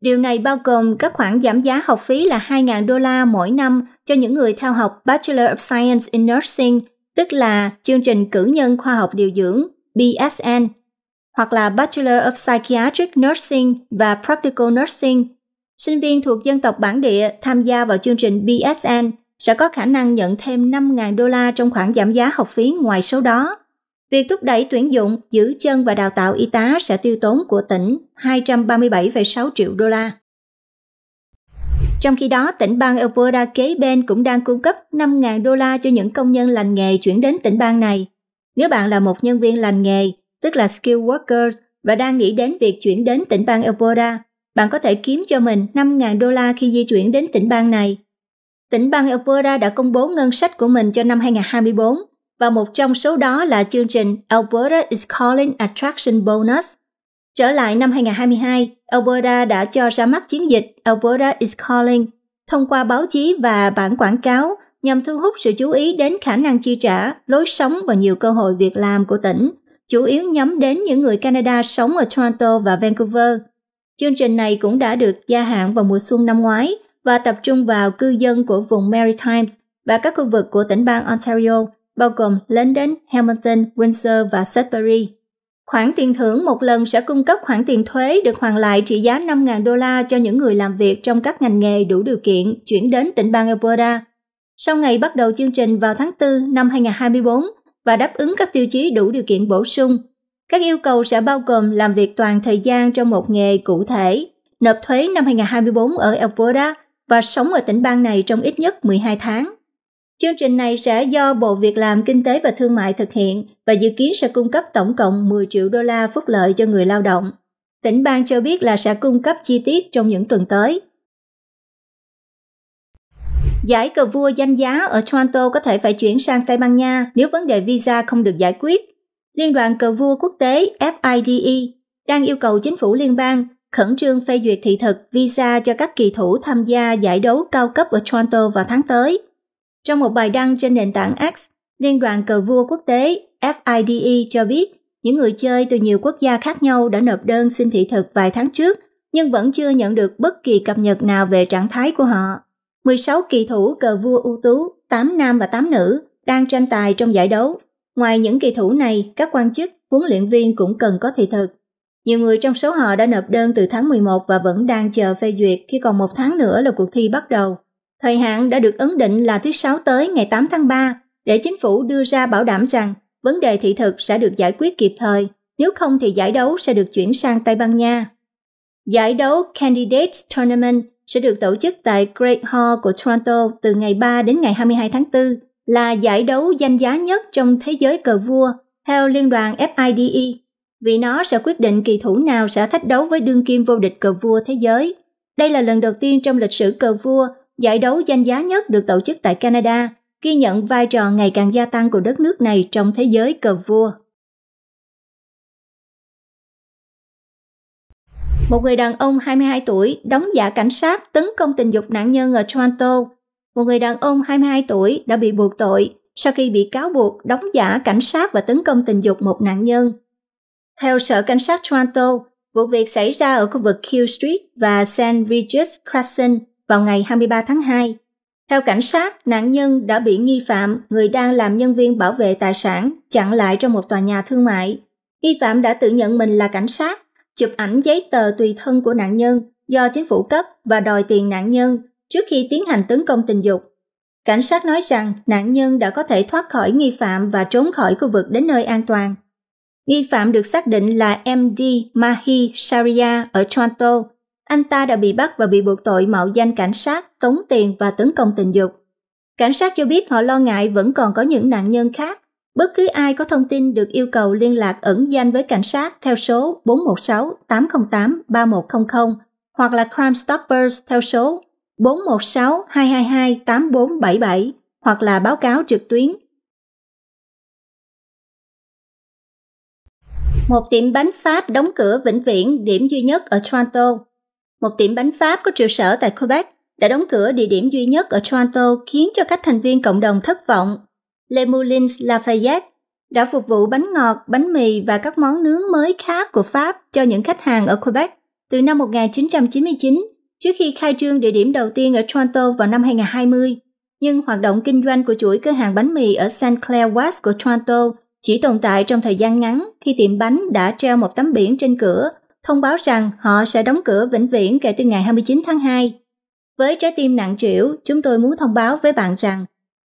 Điều này bao gồm các khoản giảm giá học phí là 2.000 đô la mỗi năm cho những người theo học Bachelor of Science in Nursing, tức là chương trình cử nhân khoa học điều dưỡng BSN, hoặc là Bachelor of Psychiatric Nursing và Practical Nursing Sinh viên thuộc dân tộc bản địa tham gia vào chương trình BSN sẽ có khả năng nhận thêm 5.000 đô la trong khoản giảm giá học phí ngoài số đó. Việc thúc đẩy tuyển dụng, giữ chân và đào tạo y tá sẽ tiêu tốn của tỉnh 237,6 triệu đô la. Trong khi đó, tỉnh bang Alberta kế bên cũng đang cung cấp 5.000 đô la cho những công nhân lành nghề chuyển đến tỉnh bang này. Nếu bạn là một nhân viên lành nghề, tức là skill workers, và đang nghĩ đến việc chuyển đến tỉnh bang Alberta, bạn có thể kiếm cho mình 5.000 đô la khi di chuyển đến tỉnh bang này. Tỉnh bang Alberta đã công bố ngân sách của mình cho năm 2024 và một trong số đó là chương trình Alberta is Calling Attraction Bonus. Trở lại năm 2022, Alberta đã cho ra mắt chiến dịch Alberta is Calling thông qua báo chí và bản quảng cáo nhằm thu hút sự chú ý đến khả năng chi trả, lối sống và nhiều cơ hội việc làm của tỉnh, chủ yếu nhắm đến những người Canada sống ở Toronto và Vancouver – Chương trình này cũng đã được gia hạn vào mùa xuân năm ngoái và tập trung vào cư dân của vùng Maritimes và các khu vực của tỉnh bang Ontario, bao gồm London, Hamilton, Windsor và Sudbury. Khoản tiền thưởng một lần sẽ cung cấp khoản tiền thuế được hoàn lại trị giá 5.000 đô la cho những người làm việc trong các ngành nghề đủ điều kiện chuyển đến tỉnh bang Alberta. Sau ngày bắt đầu chương trình vào tháng 4 năm 2024 và đáp ứng các tiêu chí đủ điều kiện bổ sung, các yêu cầu sẽ bao gồm làm việc toàn thời gian trong một nghề cụ thể, nộp thuế năm 2024 ở Alberta và sống ở tỉnh bang này trong ít nhất 12 tháng. Chương trình này sẽ do Bộ Việc làm Kinh tế và Thương mại thực hiện và dự kiến sẽ cung cấp tổng cộng 10 triệu đô la phúc lợi cho người lao động. Tỉnh bang cho biết là sẽ cung cấp chi tiết trong những tuần tới. Giải cờ vua danh giá ở Toronto có thể phải chuyển sang Tây Ban Nha nếu vấn đề visa không được giải quyết Liên đoàn cờ vua quốc tế FIDE đang yêu cầu chính phủ liên bang khẩn trương phê duyệt thị thực visa cho các kỳ thủ tham gia giải đấu cao cấp ở Toronto vào tháng tới. Trong một bài đăng trên nền tảng X, Liên đoàn cờ vua quốc tế FIDE cho biết những người chơi từ nhiều quốc gia khác nhau đã nộp đơn xin thị thực vài tháng trước nhưng vẫn chưa nhận được bất kỳ cập nhật nào về trạng thái của họ. 16 kỳ thủ cờ vua ưu tú, 8 nam và 8 nữ, đang tranh tài trong giải đấu Ngoài những kỳ thủ này, các quan chức, huấn luyện viên cũng cần có thị thực. Nhiều người trong số họ đã nộp đơn từ tháng 11 và vẫn đang chờ phê duyệt khi còn một tháng nữa là cuộc thi bắt đầu. Thời hạn đã được ấn định là thứ Sáu tới ngày 8 tháng 3 để chính phủ đưa ra bảo đảm rằng vấn đề thị thực sẽ được giải quyết kịp thời, nếu không thì giải đấu sẽ được chuyển sang Tây Ban Nha. Giải đấu Candidates Tournament sẽ được tổ chức tại Great Hall của Toronto từ ngày 3 đến ngày 22 tháng 4 là giải đấu danh giá nhất trong thế giới cờ vua theo liên đoàn FIDE vì nó sẽ quyết định kỳ thủ nào sẽ thách đấu với đương kim vô địch cờ vua thế giới. Đây là lần đầu tiên trong lịch sử cờ vua, giải đấu danh giá nhất được tổ chức tại Canada, ghi nhận vai trò ngày càng gia tăng của đất nước này trong thế giới cờ vua. Một người đàn ông 22 tuổi đóng giả cảnh sát tấn công tình dục nạn nhân ở Toronto một người đàn ông 22 tuổi đã bị buộc tội sau khi bị cáo buộc đóng giả cảnh sát và tấn công tình dục một nạn nhân. Theo Sở Cảnh sát Toronto, vụ việc xảy ra ở khu vực Q Street và St. Regis Crescent vào ngày 23 tháng 2. Theo cảnh sát, nạn nhân đã bị nghi phạm, người đang làm nhân viên bảo vệ tài sản, chặn lại trong một tòa nhà thương mại. Nghi phạm đã tự nhận mình là cảnh sát, chụp ảnh giấy tờ tùy thân của nạn nhân do chính phủ cấp và đòi tiền nạn nhân trước khi tiến hành tấn công tình dục. Cảnh sát nói rằng nạn nhân đã có thể thoát khỏi nghi phạm và trốn khỏi khu vực đến nơi an toàn. Nghi phạm được xác định là MD Mahi Sharia ở Toronto. Anh ta đã bị bắt và bị buộc tội mạo danh cảnh sát, tống tiền và tấn công tình dục. Cảnh sát cho biết họ lo ngại vẫn còn có những nạn nhân khác. Bất cứ ai có thông tin được yêu cầu liên lạc ẩn danh với cảnh sát theo số 416 808 3100 hoặc là Crime Stoppers theo số 416 222 8477 hoặc là báo cáo trực tuyến. Một tiệm bánh Pháp đóng cửa vĩnh viễn điểm duy nhất ở Toronto. Một tiệm bánh Pháp có trụ sở tại Quebec đã đóng cửa địa điểm duy nhất ở Toronto khiến cho các thành viên cộng đồng thất vọng. Le Moulins Lafayette đã phục vụ bánh ngọt, bánh mì và các món nướng mới khác của Pháp cho những khách hàng ở Quebec từ năm 1999 trước khi khai trương địa điểm đầu tiên ở Toronto vào năm 2020, nhưng hoạt động kinh doanh của chuỗi cửa hàng bánh mì ở St. Clair West của Toronto chỉ tồn tại trong thời gian ngắn khi tiệm bánh đã treo một tấm biển trên cửa thông báo rằng họ sẽ đóng cửa vĩnh viễn kể từ ngày 29 tháng 2. Với trái tim nặng trĩu, chúng tôi muốn thông báo với bạn rằng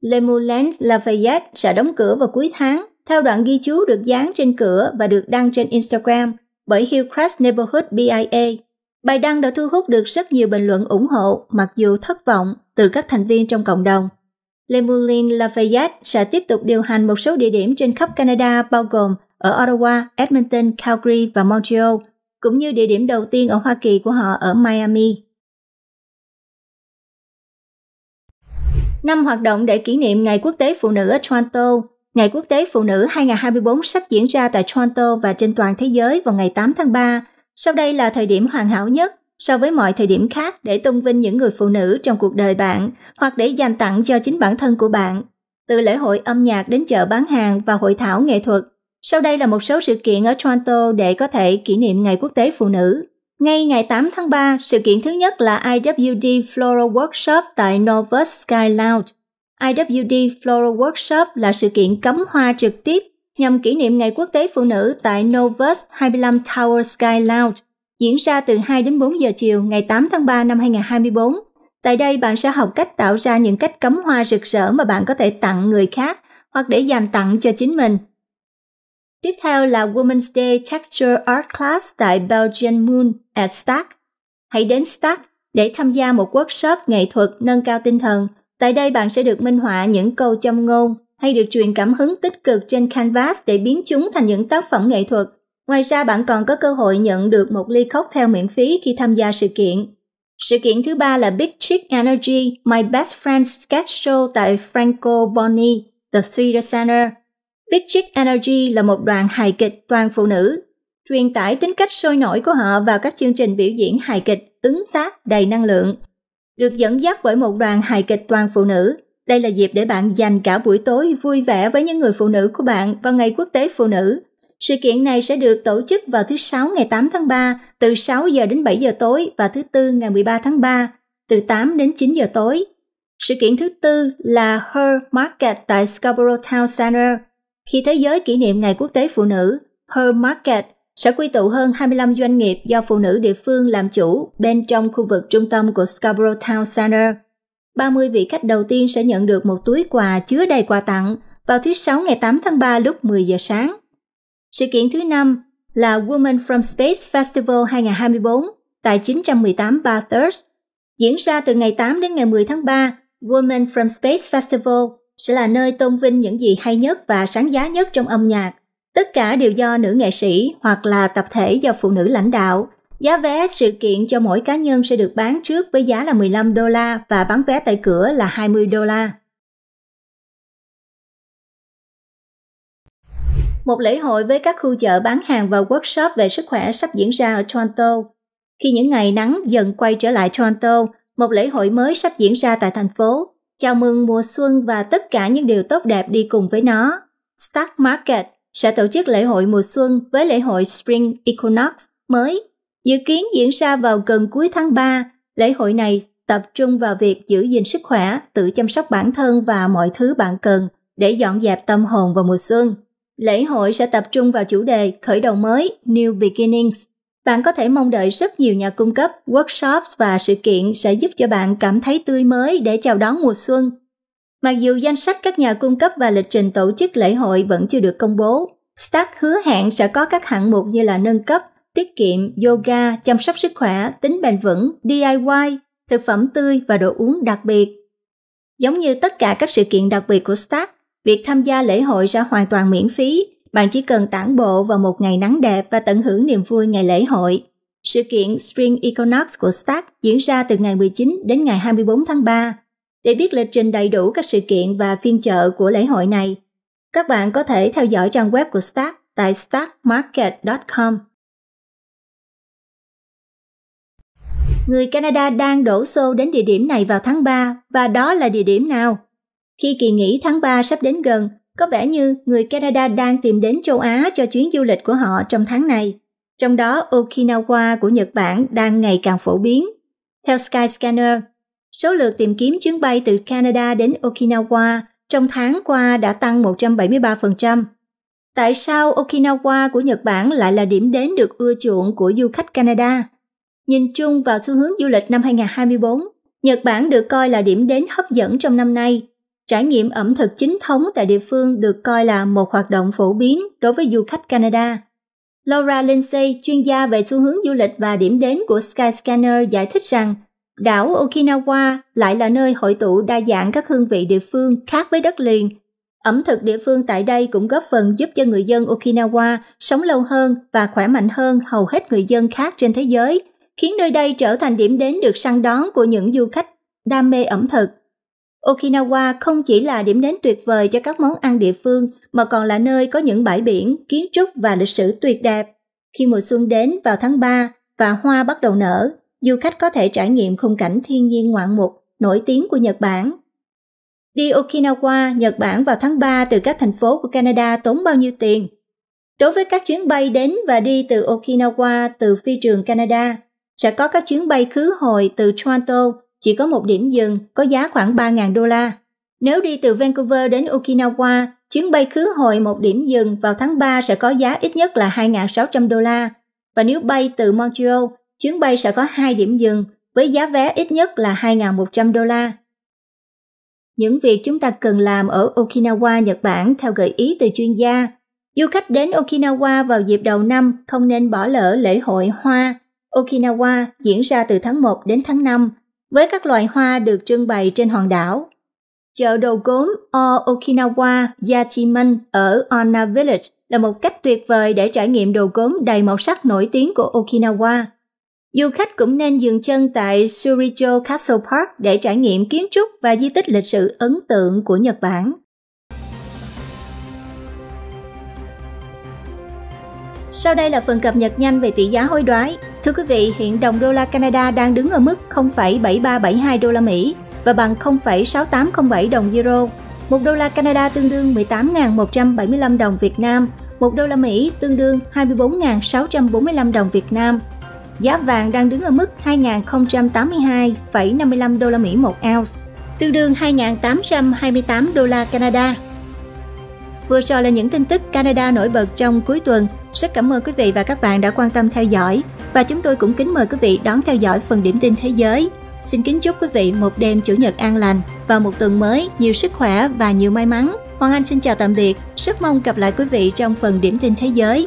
Le Moulin Lafayette sẽ đóng cửa vào cuối tháng theo đoạn ghi chú được dán trên cửa và được đăng trên Instagram bởi Hillcrest Neighborhood BIA. Bài đăng đã thu hút được rất nhiều bình luận ủng hộ mặc dù thất vọng từ các thành viên trong cộng đồng. Lemoulin Lafayette sẽ tiếp tục điều hành một số địa điểm trên khắp Canada bao gồm ở Ottawa, Edmonton, Calgary và Montreal, cũng như địa điểm đầu tiên ở Hoa Kỳ của họ ở Miami. Năm hoạt động để kỷ niệm Ngày Quốc tế Phụ nữ ở Toronto. Ngày Quốc tế Phụ nữ 2024 sắp diễn ra tại Toronto và trên toàn thế giới vào ngày 8 tháng 3 sau đây là thời điểm hoàn hảo nhất so với mọi thời điểm khác để tôn vinh những người phụ nữ trong cuộc đời bạn hoặc để dành tặng cho chính bản thân của bạn. Từ lễ hội âm nhạc đến chợ bán hàng và hội thảo nghệ thuật. Sau đây là một số sự kiện ở Toronto để có thể kỷ niệm Ngày Quốc tế Phụ nữ. Ngay ngày 8 tháng 3, sự kiện thứ nhất là IWD Floral Workshop tại Novus Sky Lounge. IWD Floral Workshop là sự kiện cắm hoa trực tiếp nhằm kỷ niệm Ngày Quốc tế Phụ nữ tại Novus 25 Tower Sky Lounge, diễn ra từ 2 đến 4 giờ chiều ngày 8 tháng 3 năm 2024. Tại đây bạn sẽ học cách tạo ra những cách cắm hoa rực rỡ mà bạn có thể tặng người khác hoặc để dành tặng cho chính mình. Tiếp theo là Women's Day Texture Art Class tại Belgian Moon at Stark. Hãy đến Stark để tham gia một workshop nghệ thuật nâng cao tinh thần. Tại đây bạn sẽ được minh họa những câu châm ngôn, hay được truyền cảm hứng tích cực trên canvas để biến chúng thành những tác phẩm nghệ thuật. Ngoài ra bạn còn có cơ hội nhận được một ly theo miễn phí khi tham gia sự kiện. Sự kiện thứ ba là Big Chick Energy My Best Friends Sketch Show tại Franco Boni, The Theater Center. Big Chick Energy là một đoàn hài kịch toàn phụ nữ, truyền tải tính cách sôi nổi của họ vào các chương trình biểu diễn hài kịch ứng tác đầy năng lượng. Được dẫn dắt bởi một đoàn hài kịch toàn phụ nữ, đây là dịp để bạn dành cả buổi tối vui vẻ với những người phụ nữ của bạn vào ngày quốc tế phụ nữ. Sự kiện này sẽ được tổ chức vào thứ Sáu ngày 8 tháng 3 từ 6 giờ đến 7 giờ tối và thứ Tư ngày 13 tháng 3 từ 8 đến 9 giờ tối. Sự kiện thứ tư là Her Market tại Scarborough Town Center. Khi thế giới kỷ niệm Ngày Quốc tế Phụ nữ, Her Market sẽ quy tụ hơn 25 doanh nghiệp do phụ nữ địa phương làm chủ bên trong khu vực trung tâm của Scarborough Town Center. 30 vị khách đầu tiên sẽ nhận được một túi quà chứa đầy quà tặng vào thứ Sáu ngày 8 tháng 3 lúc 10 giờ sáng. Sự kiện thứ năm là Women from Space Festival 2024 tại 918 Bathurst. Diễn ra từ ngày 8 đến ngày 10 tháng 3, Women from Space Festival sẽ là nơi tôn vinh những gì hay nhất và sáng giá nhất trong âm nhạc. Tất cả đều do nữ nghệ sĩ hoặc là tập thể do phụ nữ lãnh đạo Giá vé sự kiện cho mỗi cá nhân sẽ được bán trước với giá là 15 đô la và bán vé tại cửa là 20 đô la. Một lễ hội với các khu chợ bán hàng và workshop về sức khỏe sắp diễn ra ở Toronto. Khi những ngày nắng dần quay trở lại Toronto, một lễ hội mới sắp diễn ra tại thành phố, chào mừng mùa xuân và tất cả những điều tốt đẹp đi cùng với nó. Stock Market sẽ tổ chức lễ hội mùa xuân với lễ hội Spring Equinox mới Dự kiến diễn ra vào gần cuối tháng 3, lễ hội này tập trung vào việc giữ gìn sức khỏe, tự chăm sóc bản thân và mọi thứ bạn cần để dọn dẹp tâm hồn vào mùa xuân. Lễ hội sẽ tập trung vào chủ đề khởi đầu mới, New Beginnings. Bạn có thể mong đợi rất nhiều nhà cung cấp, workshops và sự kiện sẽ giúp cho bạn cảm thấy tươi mới để chào đón mùa xuân. Mặc dù danh sách các nhà cung cấp và lịch trình tổ chức lễ hội vẫn chưa được công bố, Stack hứa hẹn sẽ có các hạng mục như là nâng cấp, tiết kiệm, yoga, chăm sóc sức khỏe, tính bền vững, DIY, thực phẩm tươi và đồ uống đặc biệt. Giống như tất cả các sự kiện đặc biệt của Stark, việc tham gia lễ hội sẽ hoàn toàn miễn phí, bạn chỉ cần tản bộ vào một ngày nắng đẹp và tận hưởng niềm vui ngày lễ hội. Sự kiện Spring Equinox của Stark diễn ra từ ngày 19 đến ngày 24 tháng 3. Để biết lịch trình đầy đủ các sự kiện và phiên chợ của lễ hội này, các bạn có thể theo dõi trang web của Stark tại starkmarket.com. người Canada đang đổ xô đến địa điểm này vào tháng 3 và đó là địa điểm nào? Khi kỳ nghỉ tháng 3 sắp đến gần, có vẻ như người Canada đang tìm đến châu Á cho chuyến du lịch của họ trong tháng này. Trong đó Okinawa của Nhật Bản đang ngày càng phổ biến. Theo Skyscanner, số lượt tìm kiếm chuyến bay từ Canada đến Okinawa trong tháng qua đã tăng 173%. Tại sao Okinawa của Nhật Bản lại là điểm đến được ưa chuộng của du khách Canada? Nhìn chung vào xu hướng du lịch năm 2024, Nhật Bản được coi là điểm đến hấp dẫn trong năm nay. Trải nghiệm ẩm thực chính thống tại địa phương được coi là một hoạt động phổ biến đối với du khách Canada. Laura Lindsay, chuyên gia về xu hướng du lịch và điểm đến của Skyscanner giải thích rằng đảo Okinawa lại là nơi hội tụ đa dạng các hương vị địa phương khác với đất liền. Ẩm thực địa phương tại đây cũng góp phần giúp cho người dân Okinawa sống lâu hơn và khỏe mạnh hơn hầu hết người dân khác trên thế giới – khiến nơi đây trở thành điểm đến được săn đón của những du khách đam mê ẩm thực. Okinawa không chỉ là điểm đến tuyệt vời cho các món ăn địa phương mà còn là nơi có những bãi biển, kiến trúc và lịch sử tuyệt đẹp. Khi mùa xuân đến vào tháng 3 và hoa bắt đầu nở, du khách có thể trải nghiệm khung cảnh thiên nhiên ngoạn mục nổi tiếng của Nhật Bản. Đi Okinawa, Nhật Bản vào tháng 3 từ các thành phố của Canada tốn bao nhiêu tiền? Đối với các chuyến bay đến và đi từ Okinawa từ phi trường Canada, sẽ có các chuyến bay khứ hồi từ Toronto chỉ có một điểm dừng có giá khoảng 3.000 đô la. Nếu đi từ Vancouver đến Okinawa, chuyến bay khứ hồi một điểm dừng vào tháng 3 sẽ có giá ít nhất là 2.600 đô la. Và nếu bay từ Montreal, chuyến bay sẽ có hai điểm dừng với giá vé ít nhất là 2.100 đô la. Những việc chúng ta cần làm ở Okinawa, Nhật Bản theo gợi ý từ chuyên gia, du khách đến Okinawa vào dịp đầu năm không nên bỏ lỡ lễ hội hoa Okinawa diễn ra từ tháng 1 đến tháng 5 với các loài hoa được trưng bày trên hòn đảo. Chợ đồ gốm O Okinawa Yachiman ở Onna Village là một cách tuyệt vời để trải nghiệm đồ gốm đầy màu sắc nổi tiếng của Okinawa. Du khách cũng nên dừng chân tại Surijo Castle Park để trải nghiệm kiến trúc và di tích lịch sử ấn tượng của Nhật Bản. Sau đây là phần cập nhật nhanh về tỷ giá hối đoái. Thưa quý vị, hiện đồng đô la Canada đang đứng ở mức 0,7372 đô la Mỹ và bằng 0,6807 đồng euro. một đô la Canada tương đương 18.175 đồng Việt Nam, một đô la Mỹ tương đương 24.645 đồng Việt Nam. Giá vàng đang đứng ở mức 2.082,55 đô la Mỹ một ounce, tương đương 2.828 đô la Canada. Vừa rồi là những tin tức Canada nổi bật trong cuối tuần. Rất cảm ơn quý vị và các bạn đã quan tâm theo dõi và chúng tôi cũng kính mời quý vị đón theo dõi phần điểm tin thế giới. Xin kính chúc quý vị một đêm chủ nhật an lành và một tuần mới nhiều sức khỏe và nhiều may mắn. Hoàng Anh xin chào tạm biệt, rất mong gặp lại quý vị trong phần điểm tin thế giới